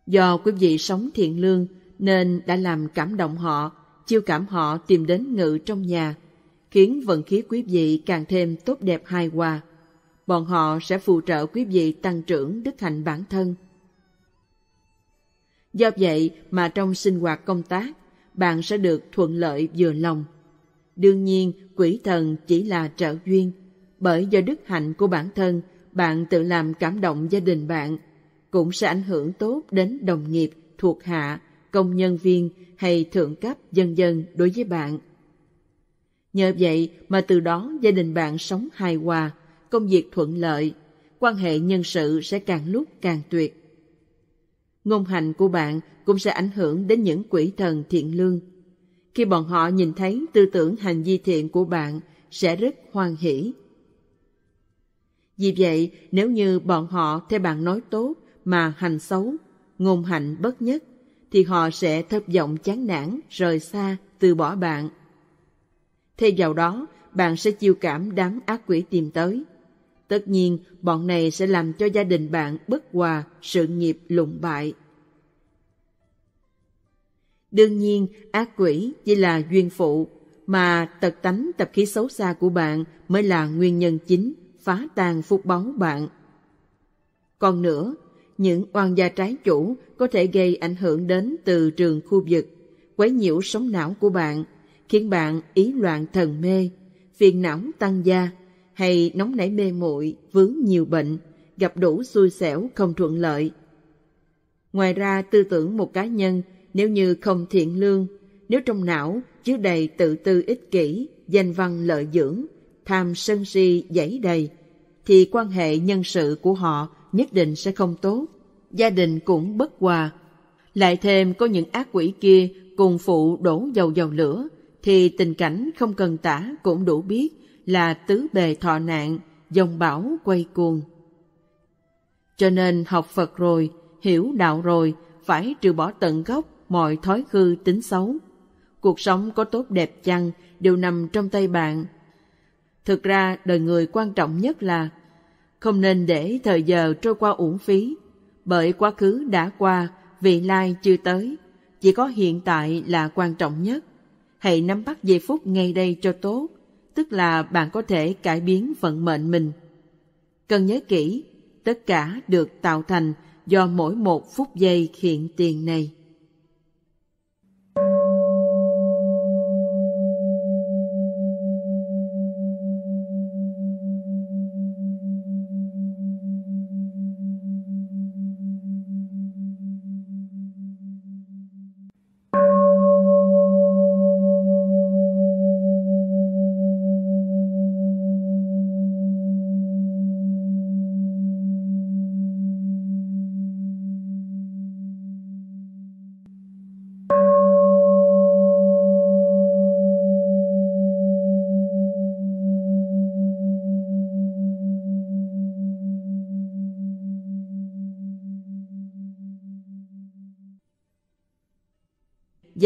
Do quý vị sống thiện lương nên đã làm cảm động họ, chiêu cảm họ tìm đến ngự trong nhà, khiến vận khí quý vị càng thêm tốt đẹp hài hòa. Bọn họ sẽ phụ trợ quý vị tăng trưởng đức hạnh bản thân – Do vậy mà trong sinh hoạt công tác, bạn sẽ được thuận lợi vừa lòng. Đương nhiên, quỷ thần chỉ là trợ duyên, bởi do đức hạnh của bản thân, bạn tự làm cảm động gia đình bạn, cũng sẽ ảnh hưởng tốt đến đồng nghiệp, thuộc hạ, công nhân viên hay thượng cấp dân dân đối với bạn. Nhờ vậy mà từ đó gia đình bạn sống hài hòa, công việc thuận lợi, quan hệ nhân sự sẽ càng lúc càng tuyệt ngôn hành của bạn cũng sẽ ảnh hưởng đến những quỷ thần thiện lương. Khi bọn họ nhìn thấy tư tưởng hành vi thiện của bạn sẽ rất hoan hỷ. Vì vậy, nếu như bọn họ theo bạn nói tốt mà hành xấu, ngôn hạnh bất nhất, thì họ sẽ thất vọng chán nản, rời xa, từ bỏ bạn. Thay vào đó, bạn sẽ chiêu cảm đám ác quỷ tìm tới – Tất nhiên, bọn này sẽ làm cho gia đình bạn bất hòa, sự nghiệp lụng bại. Đương nhiên, ác quỷ chỉ là duyên phụ, mà tật tánh tập khí xấu xa của bạn mới là nguyên nhân chính phá tan phúc báu bạn. Còn nữa, những oan gia trái chủ có thể gây ảnh hưởng đến từ trường khu vực, quấy nhiễu sống não của bạn, khiến bạn ý loạn thần mê, phiền não tăng gia, hay nóng nảy mê muội vướng nhiều bệnh, gặp đủ xui xẻo không thuận lợi. Ngoài ra tư tưởng một cá nhân nếu như không thiện lương, nếu trong não chứa đầy tự tư ích kỷ, danh văn lợi dưỡng, tham sân si dẫy đầy, thì quan hệ nhân sự của họ nhất định sẽ không tốt, gia đình cũng bất hòa. Lại thêm có những ác quỷ kia cùng phụ đổ dầu dầu lửa, thì tình cảnh không cần tả cũng đủ biết là tứ bề thọ nạn, dòng bão quay cuồng. Cho nên học Phật rồi, hiểu đạo rồi, phải trừ bỏ tận gốc mọi thói hư tính xấu. Cuộc sống có tốt đẹp chăng đều nằm trong tay bạn. Thực ra đời người quan trọng nhất là không nên để thời giờ trôi qua uổng phí, bởi quá khứ đã qua, vị lai chưa tới, chỉ có hiện tại là quan trọng nhất. Hãy nắm bắt giây phút ngay đây cho tốt, tức là bạn có thể cải biến vận mệnh mình. Cần nhớ kỹ, tất cả được tạo thành do mỗi một phút giây hiện tiền này.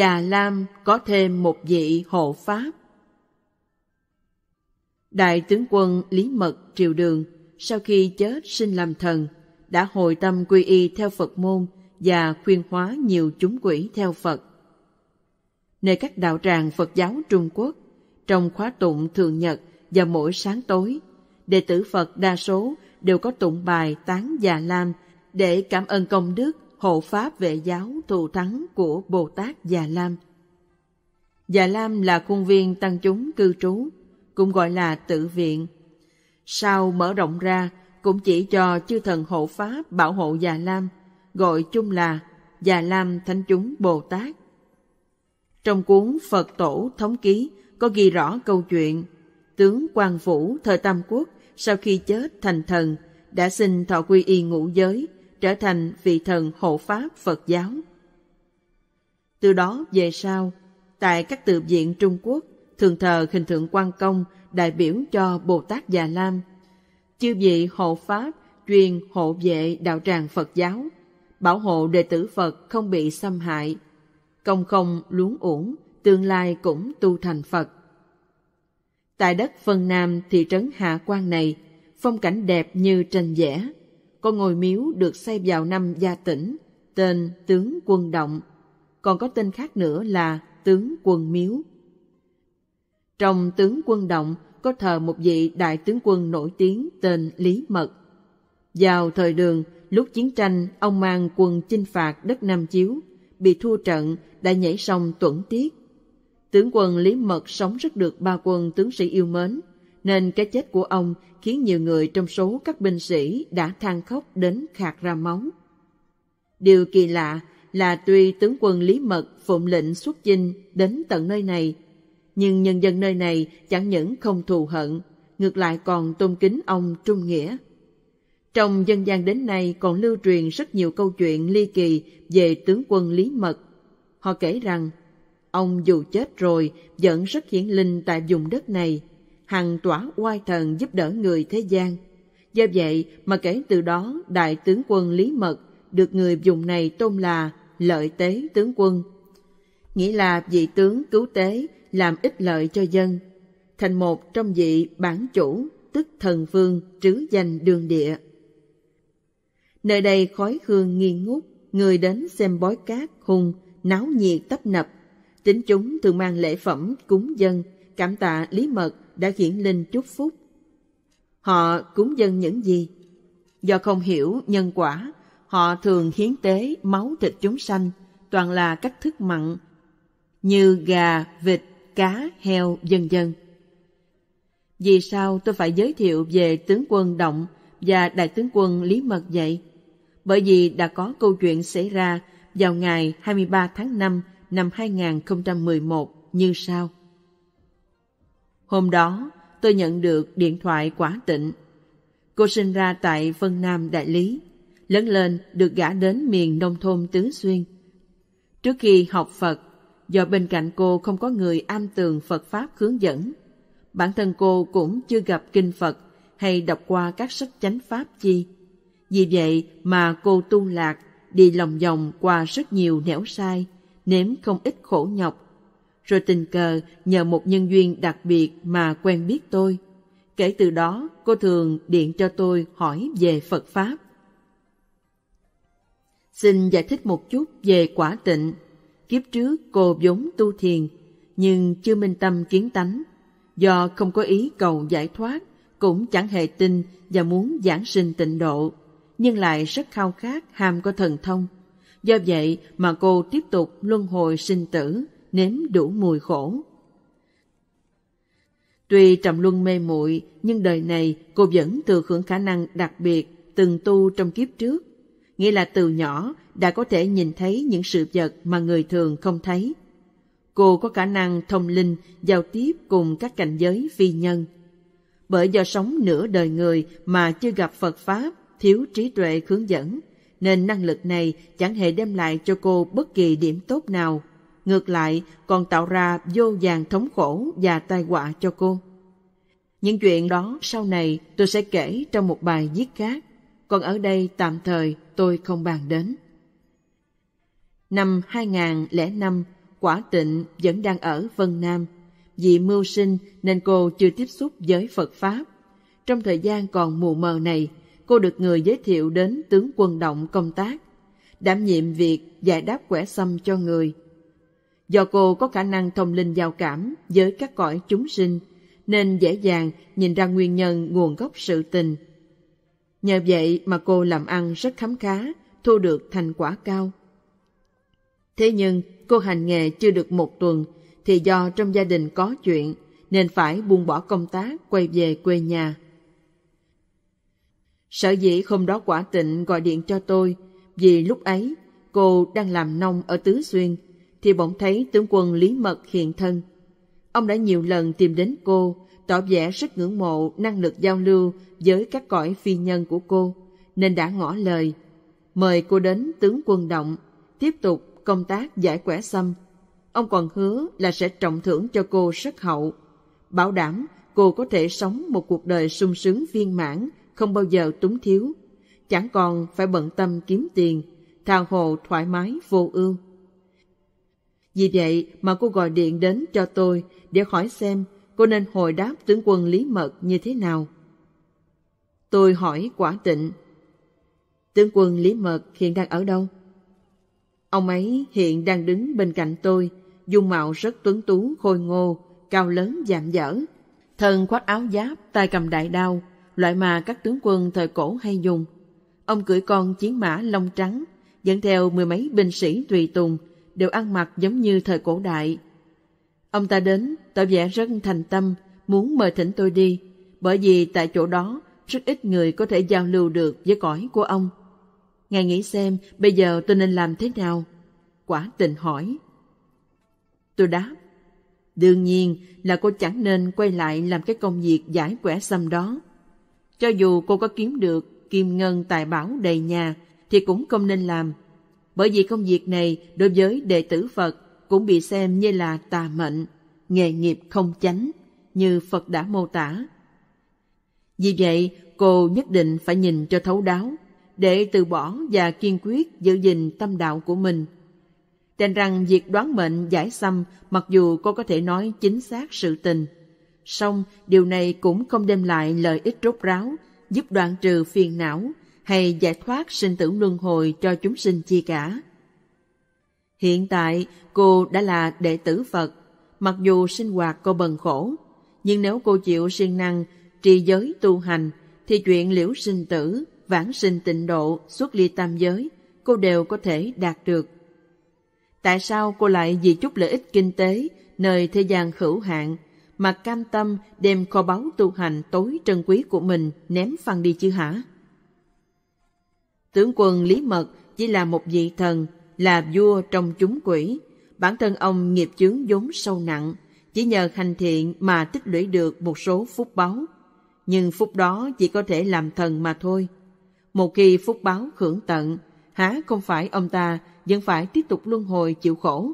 và Lam có thêm một vị hộ pháp. Đại tướng quân Lý Mật Triều Đường sau khi chết sinh làm thần đã hồi tâm quy y theo Phật môn và khuyên hóa nhiều chúng quỷ theo Phật. Nơi các đạo tràng Phật giáo Trung Quốc, trong khóa tụng thường nhật và mỗi sáng tối, đệ tử Phật đa số đều có tụng bài Tán Già Lam để cảm ơn công đức hộ pháp vệ giáo thù thắng của Bồ Tát Già Lam. Già Lam là khuôn viên tăng chúng cư trú, cũng gọi là tự viện. Sau mở rộng ra, cũng chỉ cho chư thần hộ pháp bảo hộ Già Lam, gọi chung là Già Lam Thánh Chúng Bồ Tát. Trong cuốn Phật Tổ Thống Ký có ghi rõ câu chuyện tướng Quang Vũ thời Tam Quốc sau khi chết thành thần đã xin thọ quy y ngũ giới – trở thành vị thần hộ pháp Phật giáo. Từ đó về sau, tại các tự viện Trung Quốc thường thờ hình tượng quan công đại biểu cho Bồ Tát Già Lam. Chư vị hộ pháp truyền hộ vệ đạo tràng Phật giáo, bảo hộ đệ tử Phật không bị xâm hại, công không luống uổng, tương lai cũng tu thành Phật. Tại đất Vân Nam thị trấn Hạ Quan này, phong cảnh đẹp như tranh vẽ có ngôi miếu được xây vào năm Gia Tĩnh, tên Tướng Quân Động, còn có tên khác nữa là Tướng Quân Miếu. Trong Tướng Quân Động có thờ một vị đại tướng quân nổi tiếng tên Lý Mật. Vào thời đường, lúc chiến tranh, ông mang quân chinh phạt đất Nam Chiếu, bị thua trận, đã nhảy sông tuẫn tiết. Tướng quân Lý Mật sống rất được ba quân tướng sĩ yêu mến, nên cái chết của ông khiến nhiều người trong số các binh sĩ đã than khóc đến khạc ra máu. Điều kỳ lạ là tuy tướng quân Lý Mật phụng lệnh xuất chinh đến tận nơi này, nhưng nhân dân nơi này chẳng những không thù hận, ngược lại còn tôn kính ông trung nghĩa. Trong dân gian đến nay còn lưu truyền rất nhiều câu chuyện ly kỳ về tướng quân Lý Mật. Họ kể rằng, ông dù chết rồi vẫn rất hiển linh tại vùng đất này, hằng tỏa oai thần giúp đỡ người thế gian. Do vậy mà kể từ đó đại tướng quân Lý Mật được người dùng này tôn là lợi tế tướng quân. Nghĩa là vị tướng cứu tế làm ích lợi cho dân, thành một trong vị bản chủ tức thần vương trứ danh đường địa. Nơi đây khói hương nghi ngút, người đến xem bói cát hung, náo nhiệt tấp nập. Tính chúng thường mang lễ phẩm cúng dân, cảm tạ lý mật đã hiện linh chúc phúc. Họ cúng dân những gì? Do không hiểu nhân quả, họ thường hiến tế máu thịt chúng sanh, toàn là cách thức mặn, như gà, vịt, cá, heo, dân dân. Vì sao tôi phải giới thiệu về tướng quân Động và đại tướng quân Lý Mật vậy? Bởi vì đã có câu chuyện xảy ra vào ngày 23 tháng 5 năm 2011 như sau. Hôm đó, tôi nhận được điện thoại quả tịnh. Cô sinh ra tại Vân Nam Đại Lý, lớn lên được gả đến miền nông thôn Tứ Xuyên. Trước khi học Phật, do bên cạnh cô không có người am tường Phật Pháp hướng dẫn, bản thân cô cũng chưa gặp kinh Phật hay đọc qua các sách chánh Pháp chi. Vì vậy mà cô tu lạc, đi lòng vòng qua rất nhiều nẻo sai, nếm không ít khổ nhọc rồi tình cờ nhờ một nhân duyên đặc biệt mà quen biết tôi. Kể từ đó, cô thường điện cho tôi hỏi về Phật Pháp. Xin giải thích một chút về quả tịnh. Kiếp trước cô vốn tu thiền, nhưng chưa minh tâm kiến tánh. Do không có ý cầu giải thoát, cũng chẳng hề tin và muốn giảng sinh tịnh độ, nhưng lại rất khao khát ham có thần thông. Do vậy mà cô tiếp tục luân hồi sinh tử, nếm đủ mùi khổ. Tuy trầm luân mê muội nhưng đời này cô vẫn thừa hưởng khả năng đặc biệt từng tu trong kiếp trước, nghĩa là từ nhỏ đã có thể nhìn thấy những sự vật mà người thường không thấy. Cô có khả năng thông linh, giao tiếp cùng các cảnh giới phi nhân. Bởi do sống nửa đời người mà chưa gặp Phật Pháp, thiếu trí tuệ hướng dẫn, nên năng lực này chẳng hề đem lại cho cô bất kỳ điểm tốt nào ngược lại còn tạo ra vô vàng thống khổ và tai họa cho cô. Những chuyện đó sau này tôi sẽ kể trong một bài viết khác, còn ở đây tạm thời tôi không bàn đến. Năm 2005, Quả Tịnh vẫn đang ở Vân Nam. Vì mưu sinh nên cô chưa tiếp xúc với Phật Pháp. Trong thời gian còn mù mờ này, cô được người giới thiệu đến tướng quân động công tác, đảm nhiệm việc giải đáp quẻ xâm cho người Do cô có khả năng thông linh giao cảm với các cõi chúng sinh, nên dễ dàng nhìn ra nguyên nhân nguồn gốc sự tình. Nhờ vậy mà cô làm ăn rất khấm khá, thu được thành quả cao. Thế nhưng cô hành nghề chưa được một tuần thì do trong gia đình có chuyện nên phải buông bỏ công tác quay về quê nhà. Sở dĩ hôm đó quả tịnh gọi điện cho tôi vì lúc ấy cô đang làm nông ở Tứ Xuyên thì bỗng thấy tướng quân Lý Mật hiện thân. Ông đã nhiều lần tìm đến cô, tỏ vẻ rất ngưỡng mộ năng lực giao lưu với các cõi phi nhân của cô, nên đã ngỏ lời, mời cô đến tướng quân động, tiếp tục công tác giải quẻ xâm. Ông còn hứa là sẽ trọng thưởng cho cô rất hậu, bảo đảm cô có thể sống một cuộc đời sung sướng viên mãn, không bao giờ túng thiếu, chẳng còn phải bận tâm kiếm tiền, thao hồ thoải mái vô ưu. Vì vậy mà cô gọi điện đến cho tôi để hỏi xem cô nên hồi đáp tướng quân Lý Mật như thế nào. Tôi hỏi quả tịnh. Tướng quân Lý Mật hiện đang ở đâu? Ông ấy hiện đang đứng bên cạnh tôi, dung mạo rất tuấn tú, khôi ngô, cao lớn dạm dở. Thân khoác áo giáp, tay cầm đại đao, loại mà các tướng quân thời cổ hay dùng. Ông cưỡi con chiến mã lông trắng, dẫn theo mười mấy binh sĩ tùy tùng, đều ăn mặc giống như thời cổ đại. Ông ta đến, tỏ vẻ rất thành tâm, muốn mời thỉnh tôi đi, bởi vì tại chỗ đó rất ít người có thể giao lưu được với cõi của ông. Ngài nghĩ xem bây giờ tôi nên làm thế nào? Quả tình hỏi. Tôi đáp, đương nhiên là cô chẳng nên quay lại làm cái công việc giải quẻ xăm đó. Cho dù cô có kiếm được kim ngân tài bảo đầy nhà thì cũng không nên làm bởi vì công việc này đối với đệ tử Phật cũng bị xem như là tà mệnh, nghề nghiệp không chánh, như Phật đã mô tả. Vì vậy, cô nhất định phải nhìn cho thấu đáo, để từ bỏ và kiên quyết giữ gìn tâm đạo của mình. Tên rằng việc đoán mệnh giải xăm mặc dù cô có thể nói chính xác sự tình, song điều này cũng không đem lại lợi ích rốt ráo, giúp đoạn trừ phiền não, hay giải thoát sinh tử luân hồi cho chúng sinh chi cả. Hiện tại, cô đã là đệ tử Phật, mặc dù sinh hoạt cô bần khổ, nhưng nếu cô chịu siêng năng, trì giới tu hành, thì chuyện liễu sinh tử, vãng sinh tịnh độ, xuất ly tam giới, cô đều có thể đạt được. Tại sao cô lại vì chút lợi ích kinh tế nơi thế gian khửu hạn mà cam tâm đem kho báu tu hành tối trân quý của mình ném phăng đi chứ hả? Tướng quân Lý Mật chỉ là một vị thần, là vua trong chúng quỷ. Bản thân ông nghiệp chướng vốn sâu nặng, chỉ nhờ hành thiện mà tích lũy được một số phúc báo. Nhưng phúc đó chỉ có thể làm thần mà thôi. Một khi phúc báo hưởng tận, há không phải ông ta vẫn phải tiếp tục luân hồi chịu khổ.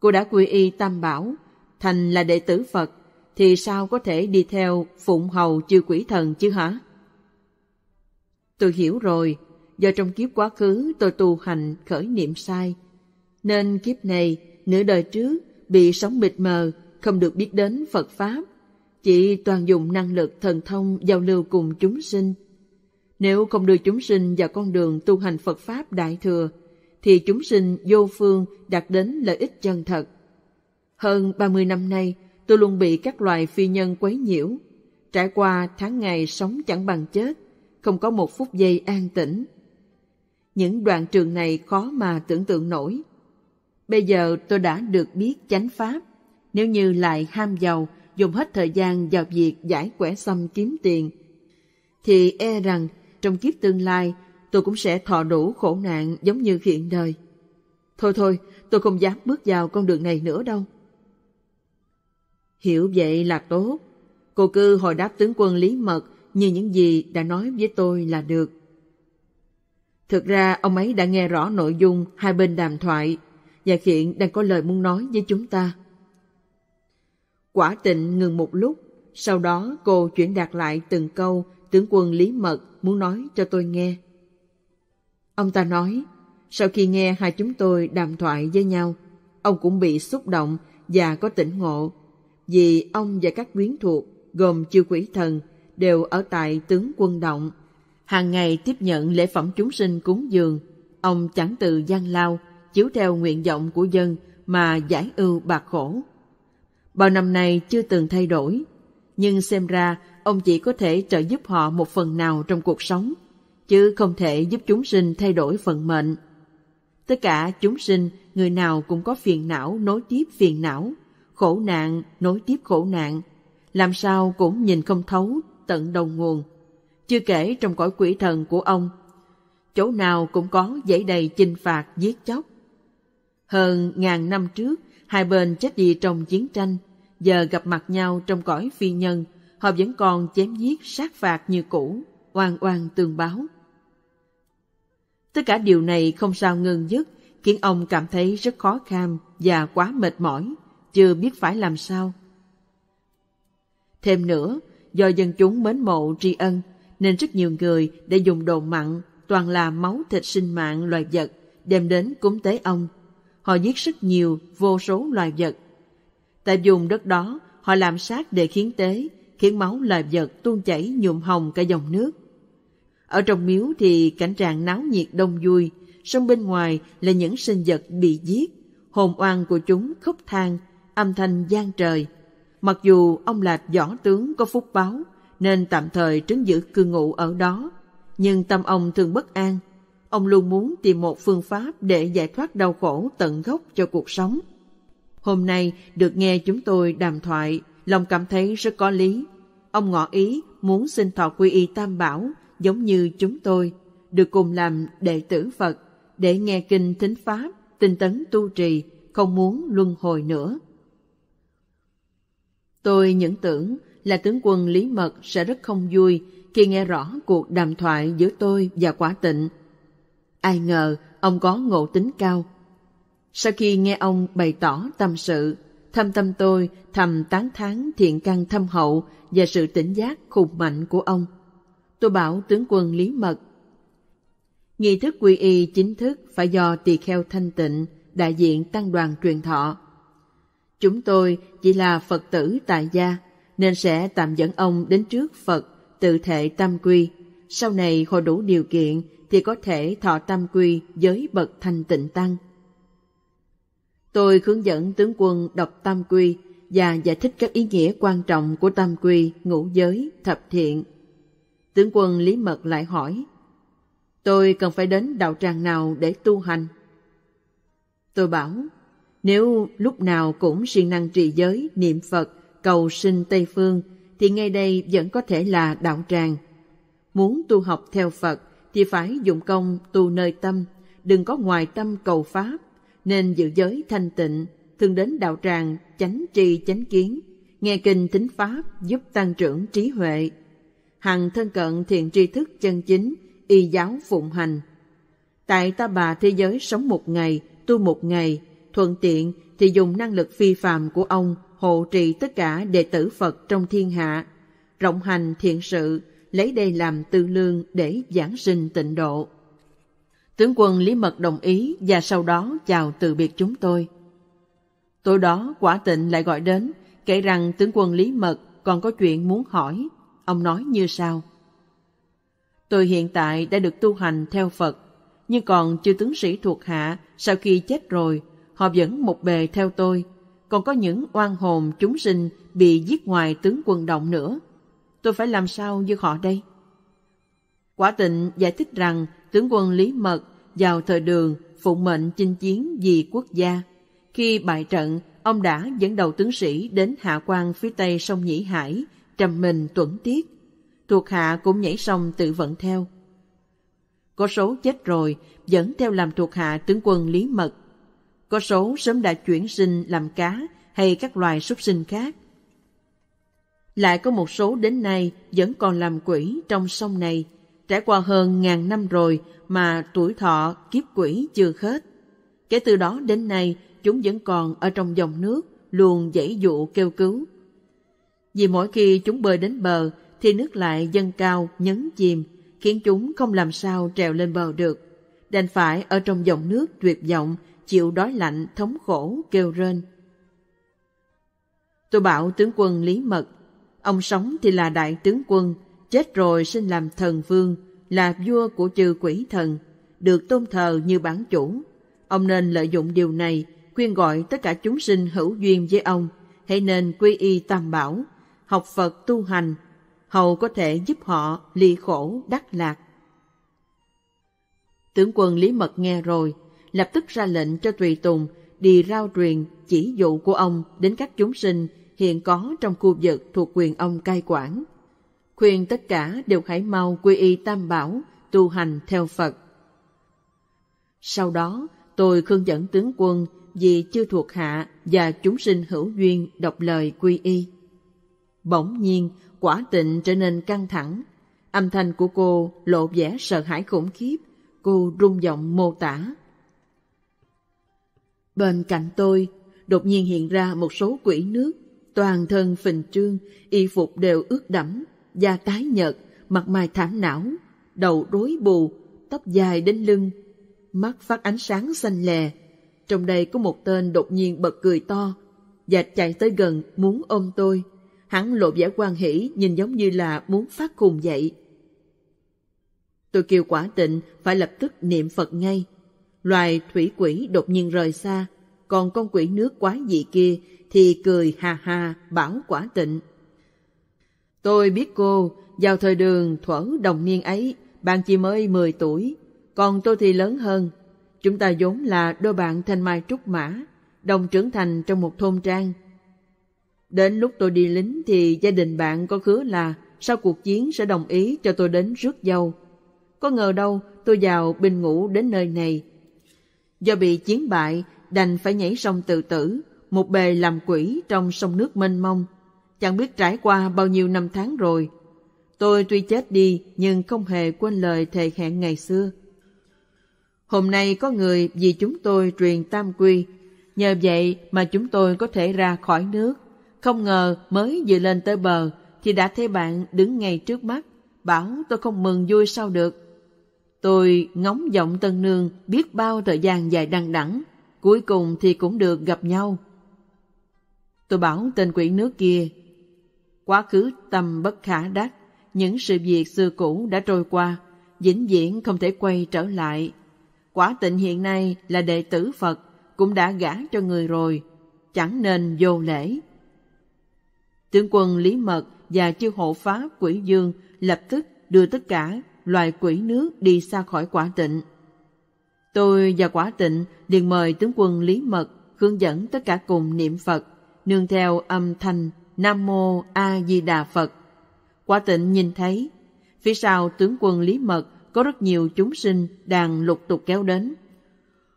Cô đã quy y tam bảo, thành là đệ tử Phật, thì sao có thể đi theo phụng hầu chư quỷ thần chứ hả? Tôi hiểu rồi, do trong kiếp quá khứ tôi tu hành khởi niệm sai, nên kiếp này, nửa đời trước, bị sống mịt mờ, không được biết đến Phật Pháp, chỉ toàn dùng năng lực thần thông giao lưu cùng chúng sinh. Nếu không đưa chúng sinh vào con đường tu hành Phật Pháp Đại Thừa, thì chúng sinh vô phương đạt đến lợi ích chân thật. Hơn ba mươi năm nay, tôi luôn bị các loài phi nhân quấy nhiễu. Trải qua tháng ngày sống chẳng bằng chết, không có một phút giây an tĩnh những đoạn trường này khó mà tưởng tượng nổi. Bây giờ tôi đã được biết chánh pháp, nếu như lại ham giàu, dùng hết thời gian vào việc giải quẻ xâm kiếm tiền, thì e rằng trong kiếp tương lai tôi cũng sẽ thọ đủ khổ nạn giống như hiện đời. Thôi thôi, tôi không dám bước vào con đường này nữa đâu. Hiểu vậy là tốt. Cô cư hồi đáp tướng quân Lý Mật như những gì đã nói với tôi là được. Thực ra ông ấy đã nghe rõ nội dung hai bên đàm thoại và hiện đang có lời muốn nói với chúng ta. Quả tịnh ngừng một lúc, sau đó cô chuyển đạt lại từng câu tướng quân Lý Mật muốn nói cho tôi nghe. Ông ta nói, sau khi nghe hai chúng tôi đàm thoại với nhau, ông cũng bị xúc động và có tỉnh ngộ, vì ông và các quyến thuộc gồm chư quỷ thần đều ở tại tướng quân động. Hàng ngày tiếp nhận lễ phẩm chúng sinh cúng dường, ông chẳng từ gian lao, chiếu theo nguyện vọng của dân mà giải ưu bạc khổ. Bao năm nay chưa từng thay đổi, nhưng xem ra ông chỉ có thể trợ giúp họ một phần nào trong cuộc sống, chứ không thể giúp chúng sinh thay đổi phận mệnh. Tất cả chúng sinh, người nào cũng có phiền não nối tiếp phiền não, khổ nạn nối tiếp khổ nạn, làm sao cũng nhìn không thấu tận đầu nguồn. Chưa kể trong cõi quỷ thần của ông, chỗ nào cũng có dãy đầy chinh phạt giết chóc. Hơn ngàn năm trước, hai bên chết đi trong chiến tranh, giờ gặp mặt nhau trong cõi phi nhân, họ vẫn còn chém giết sát phạt như cũ, oan oan tương báo. Tất cả điều này không sao ngưng dứt, khiến ông cảm thấy rất khó khăn và quá mệt mỏi, chưa biết phải làm sao. Thêm nữa, do dân chúng mến mộ tri ân, nên rất nhiều người đã dùng đồ mặn toàn là máu thịt sinh mạng loài vật đem đến cúng tế ông. Họ giết rất nhiều, vô số loài vật. Tại vùng đất đó, họ làm sát để khiến tế, khiến máu loài vật tuôn chảy nhuộm hồng cả dòng nước. Ở trong miếu thì cảnh trạng náo nhiệt đông vui, song bên ngoài là những sinh vật bị giết, hồn oan của chúng khóc than, âm thanh gian trời. Mặc dù ông là võ tướng có phúc báo, nên tạm thời trấn giữ cư ngụ ở đó. Nhưng tâm ông thường bất an, ông luôn muốn tìm một phương pháp để giải thoát đau khổ tận gốc cho cuộc sống. Hôm nay được nghe chúng tôi đàm thoại, lòng cảm thấy rất có lý. Ông ngỏ ý muốn xin thọ quy y tam bảo giống như chúng tôi, được cùng làm đệ tử Phật, để nghe kinh thính Pháp, tinh tấn tu trì, không muốn luân hồi nữa. Tôi những tưởng là tướng quân Lý Mật sẽ rất không vui khi nghe rõ cuộc đàm thoại giữa tôi và quả tịnh. Ai ngờ ông có ngộ tính cao. Sau khi nghe ông bày tỏ tâm sự, thâm tâm tôi thầm tán thán thiện căn thâm hậu và sự tỉnh giác khùng mạnh của ông. Tôi bảo tướng quân Lý Mật Nghi thức quy y chính thức phải do tỳ kheo thanh tịnh, đại diện tăng đoàn truyền thọ. Chúng tôi chỉ là Phật tử tại gia, nên sẽ tạm dẫn ông đến trước Phật tự thể tam quy. Sau này họ đủ điều kiện thì có thể thọ tam quy giới bậc thanh tịnh tăng. Tôi hướng dẫn tướng quân đọc tam quy và giải thích các ý nghĩa quan trọng của tam quy, ngũ giới, thập thiện. Tướng quân Lý Mật lại hỏi, tôi cần phải đến đạo tràng nào để tu hành? Tôi bảo, nếu lúc nào cũng siêng năng trì giới, niệm Phật, cầu sinh Tây Phương thì ngay đây vẫn có thể là đạo tràng. Muốn tu học theo Phật thì phải dụng công tu nơi tâm, đừng có ngoài tâm cầu Pháp, nên giữ giới thanh tịnh, thường đến đạo tràng chánh trì chánh kiến, nghe kinh thính Pháp giúp tăng trưởng trí huệ. Hằng thân cận thiện tri thức chân chính, y giáo phụng hành. Tại ta bà thế giới sống một ngày, tu một ngày, thuận tiện thì dùng năng lực phi phạm của ông hộ trì tất cả đệ tử Phật trong thiên hạ, rộng hành thiện sự, lấy đây làm tư lương để giảng sinh tịnh độ. Tướng quân Lý Mật đồng ý và sau đó chào từ biệt chúng tôi. Tối đó quả tịnh lại gọi đến, kể rằng tướng quân Lý Mật còn có chuyện muốn hỏi. Ông nói như sau. Tôi hiện tại đã được tu hành theo Phật, nhưng còn chưa tướng sĩ thuộc hạ sau khi chết rồi, họ vẫn một bề theo tôi, còn có những oan hồn chúng sinh bị giết ngoài tướng quân động nữa. Tôi phải làm sao với họ đây? Quả tịnh giải thích rằng tướng quân Lý Mật vào thời đường phụ mệnh chinh chiến vì quốc gia. Khi bại trận, ông đã dẫn đầu tướng sĩ đến hạ quan phía tây sông Nhĩ Hải, trầm mình tuẫn tiết. Thuộc hạ cũng nhảy sông tự vận theo. Có số chết rồi, dẫn theo làm thuộc hạ tướng quân Lý Mật có số sớm đã chuyển sinh làm cá hay các loài súc sinh khác. Lại có một số đến nay vẫn còn làm quỷ trong sông này, trải qua hơn ngàn năm rồi mà tuổi thọ kiếp quỷ chưa hết. Kể từ đó đến nay, chúng vẫn còn ở trong dòng nước, luôn dãy dụ kêu cứu. Vì mỗi khi chúng bơi đến bờ, thì nước lại dâng cao, nhấn chìm, khiến chúng không làm sao trèo lên bờ được. Đành phải ở trong dòng nước tuyệt vọng chịu đói lạnh, thống khổ, kêu rên. Tôi bảo tướng quân Lý Mật, ông sống thì là đại tướng quân, chết rồi sinh làm thần vương, là vua của trừ quỷ thần, được tôn thờ như bản chủ. Ông nên lợi dụng điều này, khuyên gọi tất cả chúng sinh hữu duyên với ông, hãy nên quy y tam bảo, học Phật tu hành, hầu có thể giúp họ ly khổ đắc lạc. Tướng quân Lý Mật nghe rồi, lập tức ra lệnh cho tùy tùng đi rao truyền chỉ dụ của ông đến các chúng sinh hiện có trong khu vực thuộc quyền ông cai quản. Khuyên tất cả đều hãy mau quy y tam bảo, tu hành theo Phật. Sau đó, tôi khương dẫn tướng quân vì chưa thuộc hạ và chúng sinh hữu duyên đọc lời quy y. Bỗng nhiên, quả tịnh trở nên căng thẳng. Âm thanh của cô lộ vẻ sợ hãi khủng khiếp. Cô rung giọng mô tả. Bên cạnh tôi, đột nhiên hiện ra một số quỷ nước, toàn thân phình trương, y phục đều ướt đẫm, da tái nhợt, mặt mày thảm não, đầu rối bù, tóc dài đến lưng, mắt phát ánh sáng xanh lè. Trong đây có một tên đột nhiên bật cười to và chạy tới gần muốn ôm tôi. Hắn lộ vẻ quan hỷ nhìn giống như là muốn phát khùng dậy. Tôi kêu quả tịnh phải lập tức niệm Phật ngay. Loài thủy quỷ đột nhiên rời xa, còn con quỷ nước quái dị kia thì cười hà hà bảo quả tịnh. Tôi biết cô, vào thời đường thuở đồng niên ấy, bạn chỉ mới 10 tuổi, còn tôi thì lớn hơn. Chúng ta vốn là đôi bạn thanh mai trúc mã, đồng trưởng thành trong một thôn trang. Đến lúc tôi đi lính thì gia đình bạn có khứa là sau cuộc chiến sẽ đồng ý cho tôi đến rước dâu. Có ngờ đâu tôi vào binh ngủ đến nơi này Do bị chiến bại, đành phải nhảy sông tự tử, một bề làm quỷ trong sông nước mênh mông. Chẳng biết trải qua bao nhiêu năm tháng rồi. Tôi tuy chết đi nhưng không hề quên lời thề hẹn ngày xưa. Hôm nay có người vì chúng tôi truyền tam quy. Nhờ vậy mà chúng tôi có thể ra khỏi nước. Không ngờ mới vừa lên tới bờ thì đã thấy bạn đứng ngay trước mắt. Bảo tôi không mừng vui sao được. Tôi ngóng giọng tân nương biết bao thời gian dài đằng đẵng, cuối cùng thì cũng được gặp nhau. Tôi bảo tên quỷ nước kia, quá khứ tâm bất khả đắc, những sự việc xưa cũ đã trôi qua, vĩnh viễn không thể quay trở lại. Quả tịnh hiện nay là đệ tử Phật, cũng đã gả cho người rồi, chẳng nên vô lễ. Tướng quân Lý Mật và chư hộ pháp quỷ dương lập tức đưa tất cả loài quỷ nước đi xa khỏi quả tịnh. Tôi và quả tịnh liền mời tướng quân Lý Mật hướng dẫn tất cả cùng niệm Phật, nương theo âm thanh Nam Mô A Di Đà Phật. Quả tịnh nhìn thấy, phía sau tướng quân Lý Mật có rất nhiều chúng sinh đang lục tục kéo đến.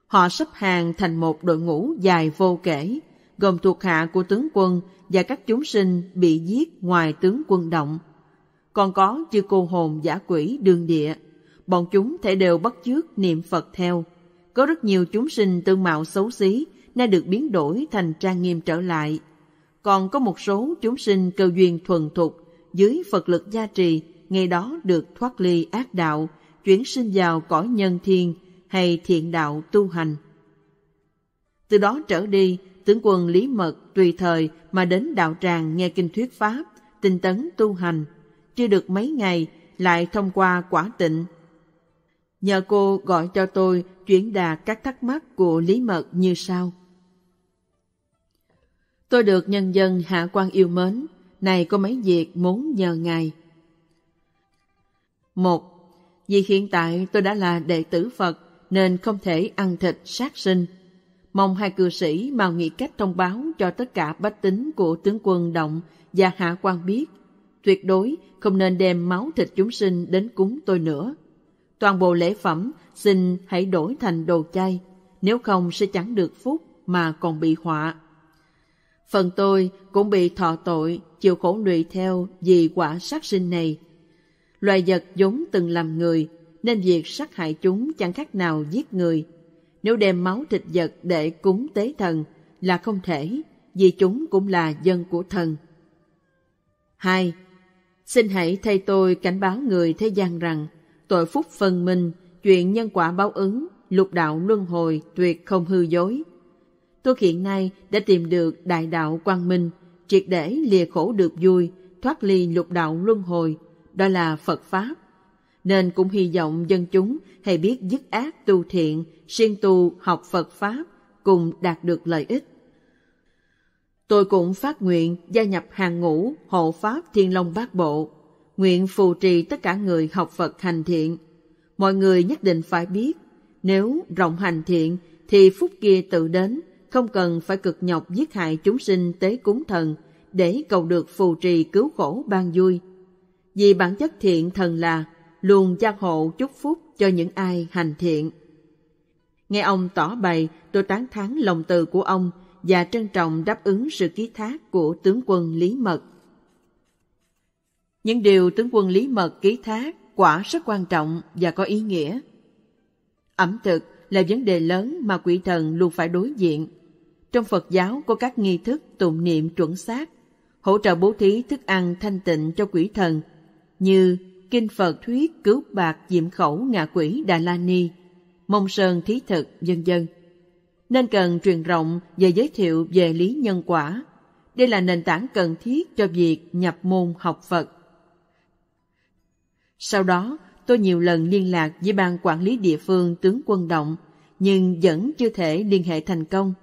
Họ sắp hàng thành một đội ngũ dài vô kể, gồm thuộc hạ của tướng quân và các chúng sinh bị giết ngoài tướng quân động còn có chư cô hồn giả quỷ đường địa. Bọn chúng thể đều bắt chước niệm Phật theo. Có rất nhiều chúng sinh tương mạo xấu xí, nay được biến đổi thành trang nghiêm trở lại. Còn có một số chúng sinh cơ duyên thuần thục, dưới Phật lực gia trì, ngày đó được thoát ly ác đạo, chuyển sinh vào cõi nhân thiên hay thiện đạo tu hành. Từ đó trở đi, tướng quân Lý Mật tùy thời mà đến đạo tràng nghe kinh thuyết Pháp, tinh tấn tu hành, chưa được mấy ngày lại thông qua quả tịnh. Nhờ cô gọi cho tôi chuyển đạt các thắc mắc của Lý Mật như sau. Tôi được nhân dân hạ quan yêu mến, này có mấy việc muốn nhờ Ngài. Một, vì hiện tại tôi đã là đệ tử Phật nên không thể ăn thịt sát sinh. Mong hai cư sĩ mau nghĩ cách thông báo cho tất cả bách tính của tướng quân Động và Hạ quan biết tuyệt đối không nên đem máu thịt chúng sinh đến cúng tôi nữa. Toàn bộ lễ phẩm xin hãy đổi thành đồ chay, nếu không sẽ chẳng được phúc mà còn bị họa. Phần tôi cũng bị thọ tội, chịu khổ lụy theo vì quả sát sinh này. Loài vật giống từng làm người, nên việc sát hại chúng chẳng khác nào giết người. Nếu đem máu thịt vật để cúng tế thần là không thể, vì chúng cũng là dân của thần. 2. Xin hãy thay tôi cảnh báo người thế gian rằng tội phúc phân minh, chuyện nhân quả báo ứng, lục đạo luân hồi tuyệt không hư dối. Tôi hiện nay đã tìm được đại đạo quang minh, triệt để lìa khổ được vui, thoát ly lục đạo luân hồi, đó là Phật Pháp. Nên cũng hy vọng dân chúng hãy biết dứt ác tu thiện, siêng tu học Phật Pháp, cùng đạt được lợi ích. Tôi cũng phát nguyện gia nhập hàng ngũ hộ pháp Thiên Long Bát Bộ, nguyện phù trì tất cả người học Phật hành thiện. Mọi người nhất định phải biết, nếu rộng hành thiện thì phúc kia tự đến, không cần phải cực nhọc giết hại chúng sinh tế cúng thần để cầu được phù trì cứu khổ ban vui. Vì bản chất thiện thần là luôn gia hộ chúc phúc cho những ai hành thiện. Nghe ông tỏ bày, tôi tán thán lòng từ của ông và trân trọng đáp ứng sự ký thác của tướng quân Lý Mật. Những điều tướng quân Lý Mật ký thác quả rất quan trọng và có ý nghĩa. Ẩm thực là vấn đề lớn mà quỷ thần luôn phải đối diện. Trong Phật giáo có các nghi thức tụng niệm chuẩn xác, hỗ trợ bố thí thức ăn thanh tịnh cho quỷ thần, như Kinh Phật Thuyết Cứu Bạc Diệm Khẩu Ngạ Quỷ Đà La Ni, Mông Sơn Thí Thực, dân dân nên cần truyền rộng và giới thiệu về lý nhân quả. Đây là nền tảng cần thiết cho việc nhập môn học Phật. Sau đó, tôi nhiều lần liên lạc với ban quản lý địa phương tướng quân động, nhưng vẫn chưa thể liên hệ thành công.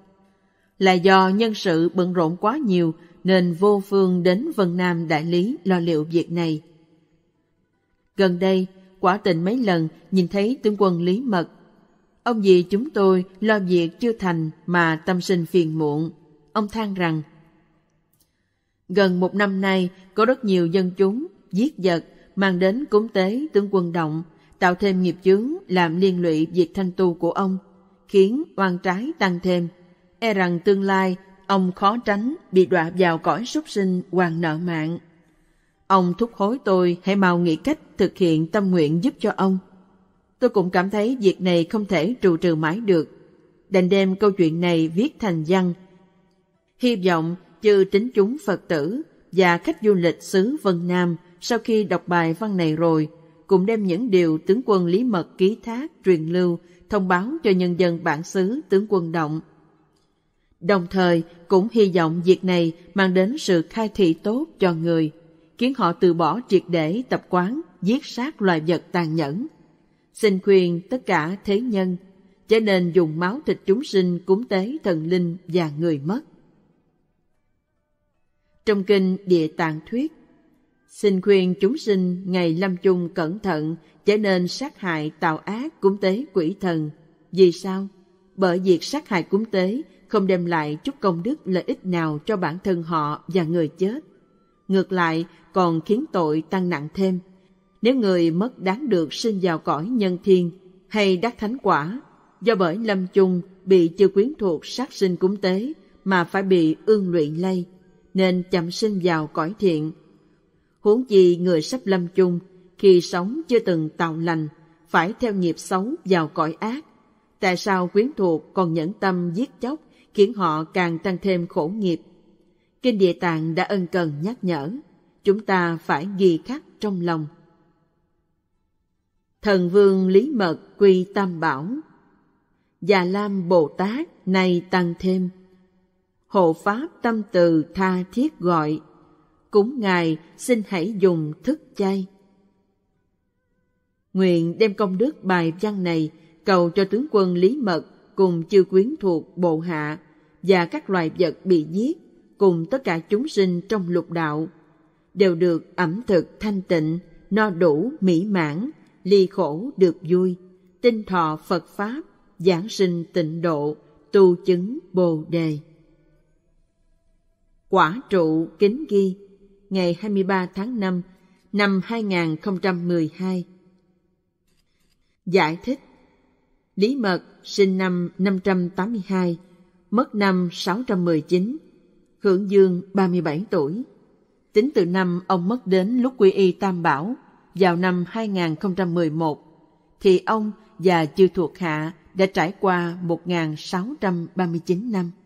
Là do nhân sự bận rộn quá nhiều nên vô phương đến Vân Nam đại lý lo liệu việc này. Gần đây, quả tình mấy lần nhìn thấy tướng quân Lý Mật Ông vì chúng tôi lo việc chưa thành mà tâm sinh phiền muộn. Ông than rằng, Gần một năm nay, có rất nhiều dân chúng, giết giật, mang đến cúng tế tướng quân động, tạo thêm nghiệp chướng làm liên lụy việc thanh tu của ông, khiến oan trái tăng thêm. E rằng tương lai, ông khó tránh bị đọa vào cõi súc sinh hoàng nợ mạng. Ông thúc hối tôi hãy mau nghĩ cách thực hiện tâm nguyện giúp cho ông tôi cũng cảm thấy việc này không thể trụ trừ mãi được. Đành đem câu chuyện này viết thành văn. Hy vọng chư tính chúng Phật tử và khách du lịch xứ Vân Nam sau khi đọc bài văn này rồi, cũng đem những điều tướng quân Lý Mật ký thác truyền lưu thông báo cho nhân dân bản xứ tướng quân động. Đồng thời cũng hy vọng việc này mang đến sự khai thị tốt cho người, khiến họ từ bỏ triệt để tập quán giết sát loài vật tàn nhẫn xin khuyên tất cả thế nhân chớ nên dùng máu thịt chúng sinh cúng tế thần linh và người mất. Trong kinh Địa Tạng Thuyết, xin khuyên chúng sinh ngày lâm chung cẩn thận chớ nên sát hại tạo ác cúng tế quỷ thần. Vì sao? Bởi việc sát hại cúng tế không đem lại chút công đức lợi ích nào cho bản thân họ và người chết. Ngược lại còn khiến tội tăng nặng thêm – nếu người mất đáng được sinh vào cõi nhân thiên hay đắc thánh quả, do bởi lâm chung bị chưa quyến thuộc sát sinh cúng tế mà phải bị ương luyện lây, nên chậm sinh vào cõi thiện. Huống chi người sắp lâm chung, khi sống chưa từng tạo lành, phải theo nghiệp xấu vào cõi ác. Tại sao quyến thuộc còn nhẫn tâm giết chóc, khiến họ càng tăng thêm khổ nghiệp? Kinh Địa Tạng đã ân cần nhắc nhở, chúng ta phải ghi khắc trong lòng thần vương lý mật quy tam bảo già lam bồ tát nay tăng thêm hộ pháp tâm từ tha thiết gọi cúng ngài xin hãy dùng thức chay nguyện đem công đức bài văn này cầu cho tướng quân lý mật cùng chư quyến thuộc bộ hạ và các loài vật bị giết cùng tất cả chúng sinh trong lục đạo đều được ẩm thực thanh tịnh no đủ mỹ mãn ly khổ được vui, tinh thọ Phật Pháp, giảng sinh tịnh độ, tu chứng Bồ Đề. Quả trụ kính ghi ngày 23 tháng 5 năm 2012 Giải thích Lý Mật sinh năm 582, mất năm 619, hưởng dương 37 tuổi. Tính từ năm ông mất đến lúc quy y Tam Bảo vào năm 2011, thì ông và chư thuộc hạ đã trải qua 1.639 năm.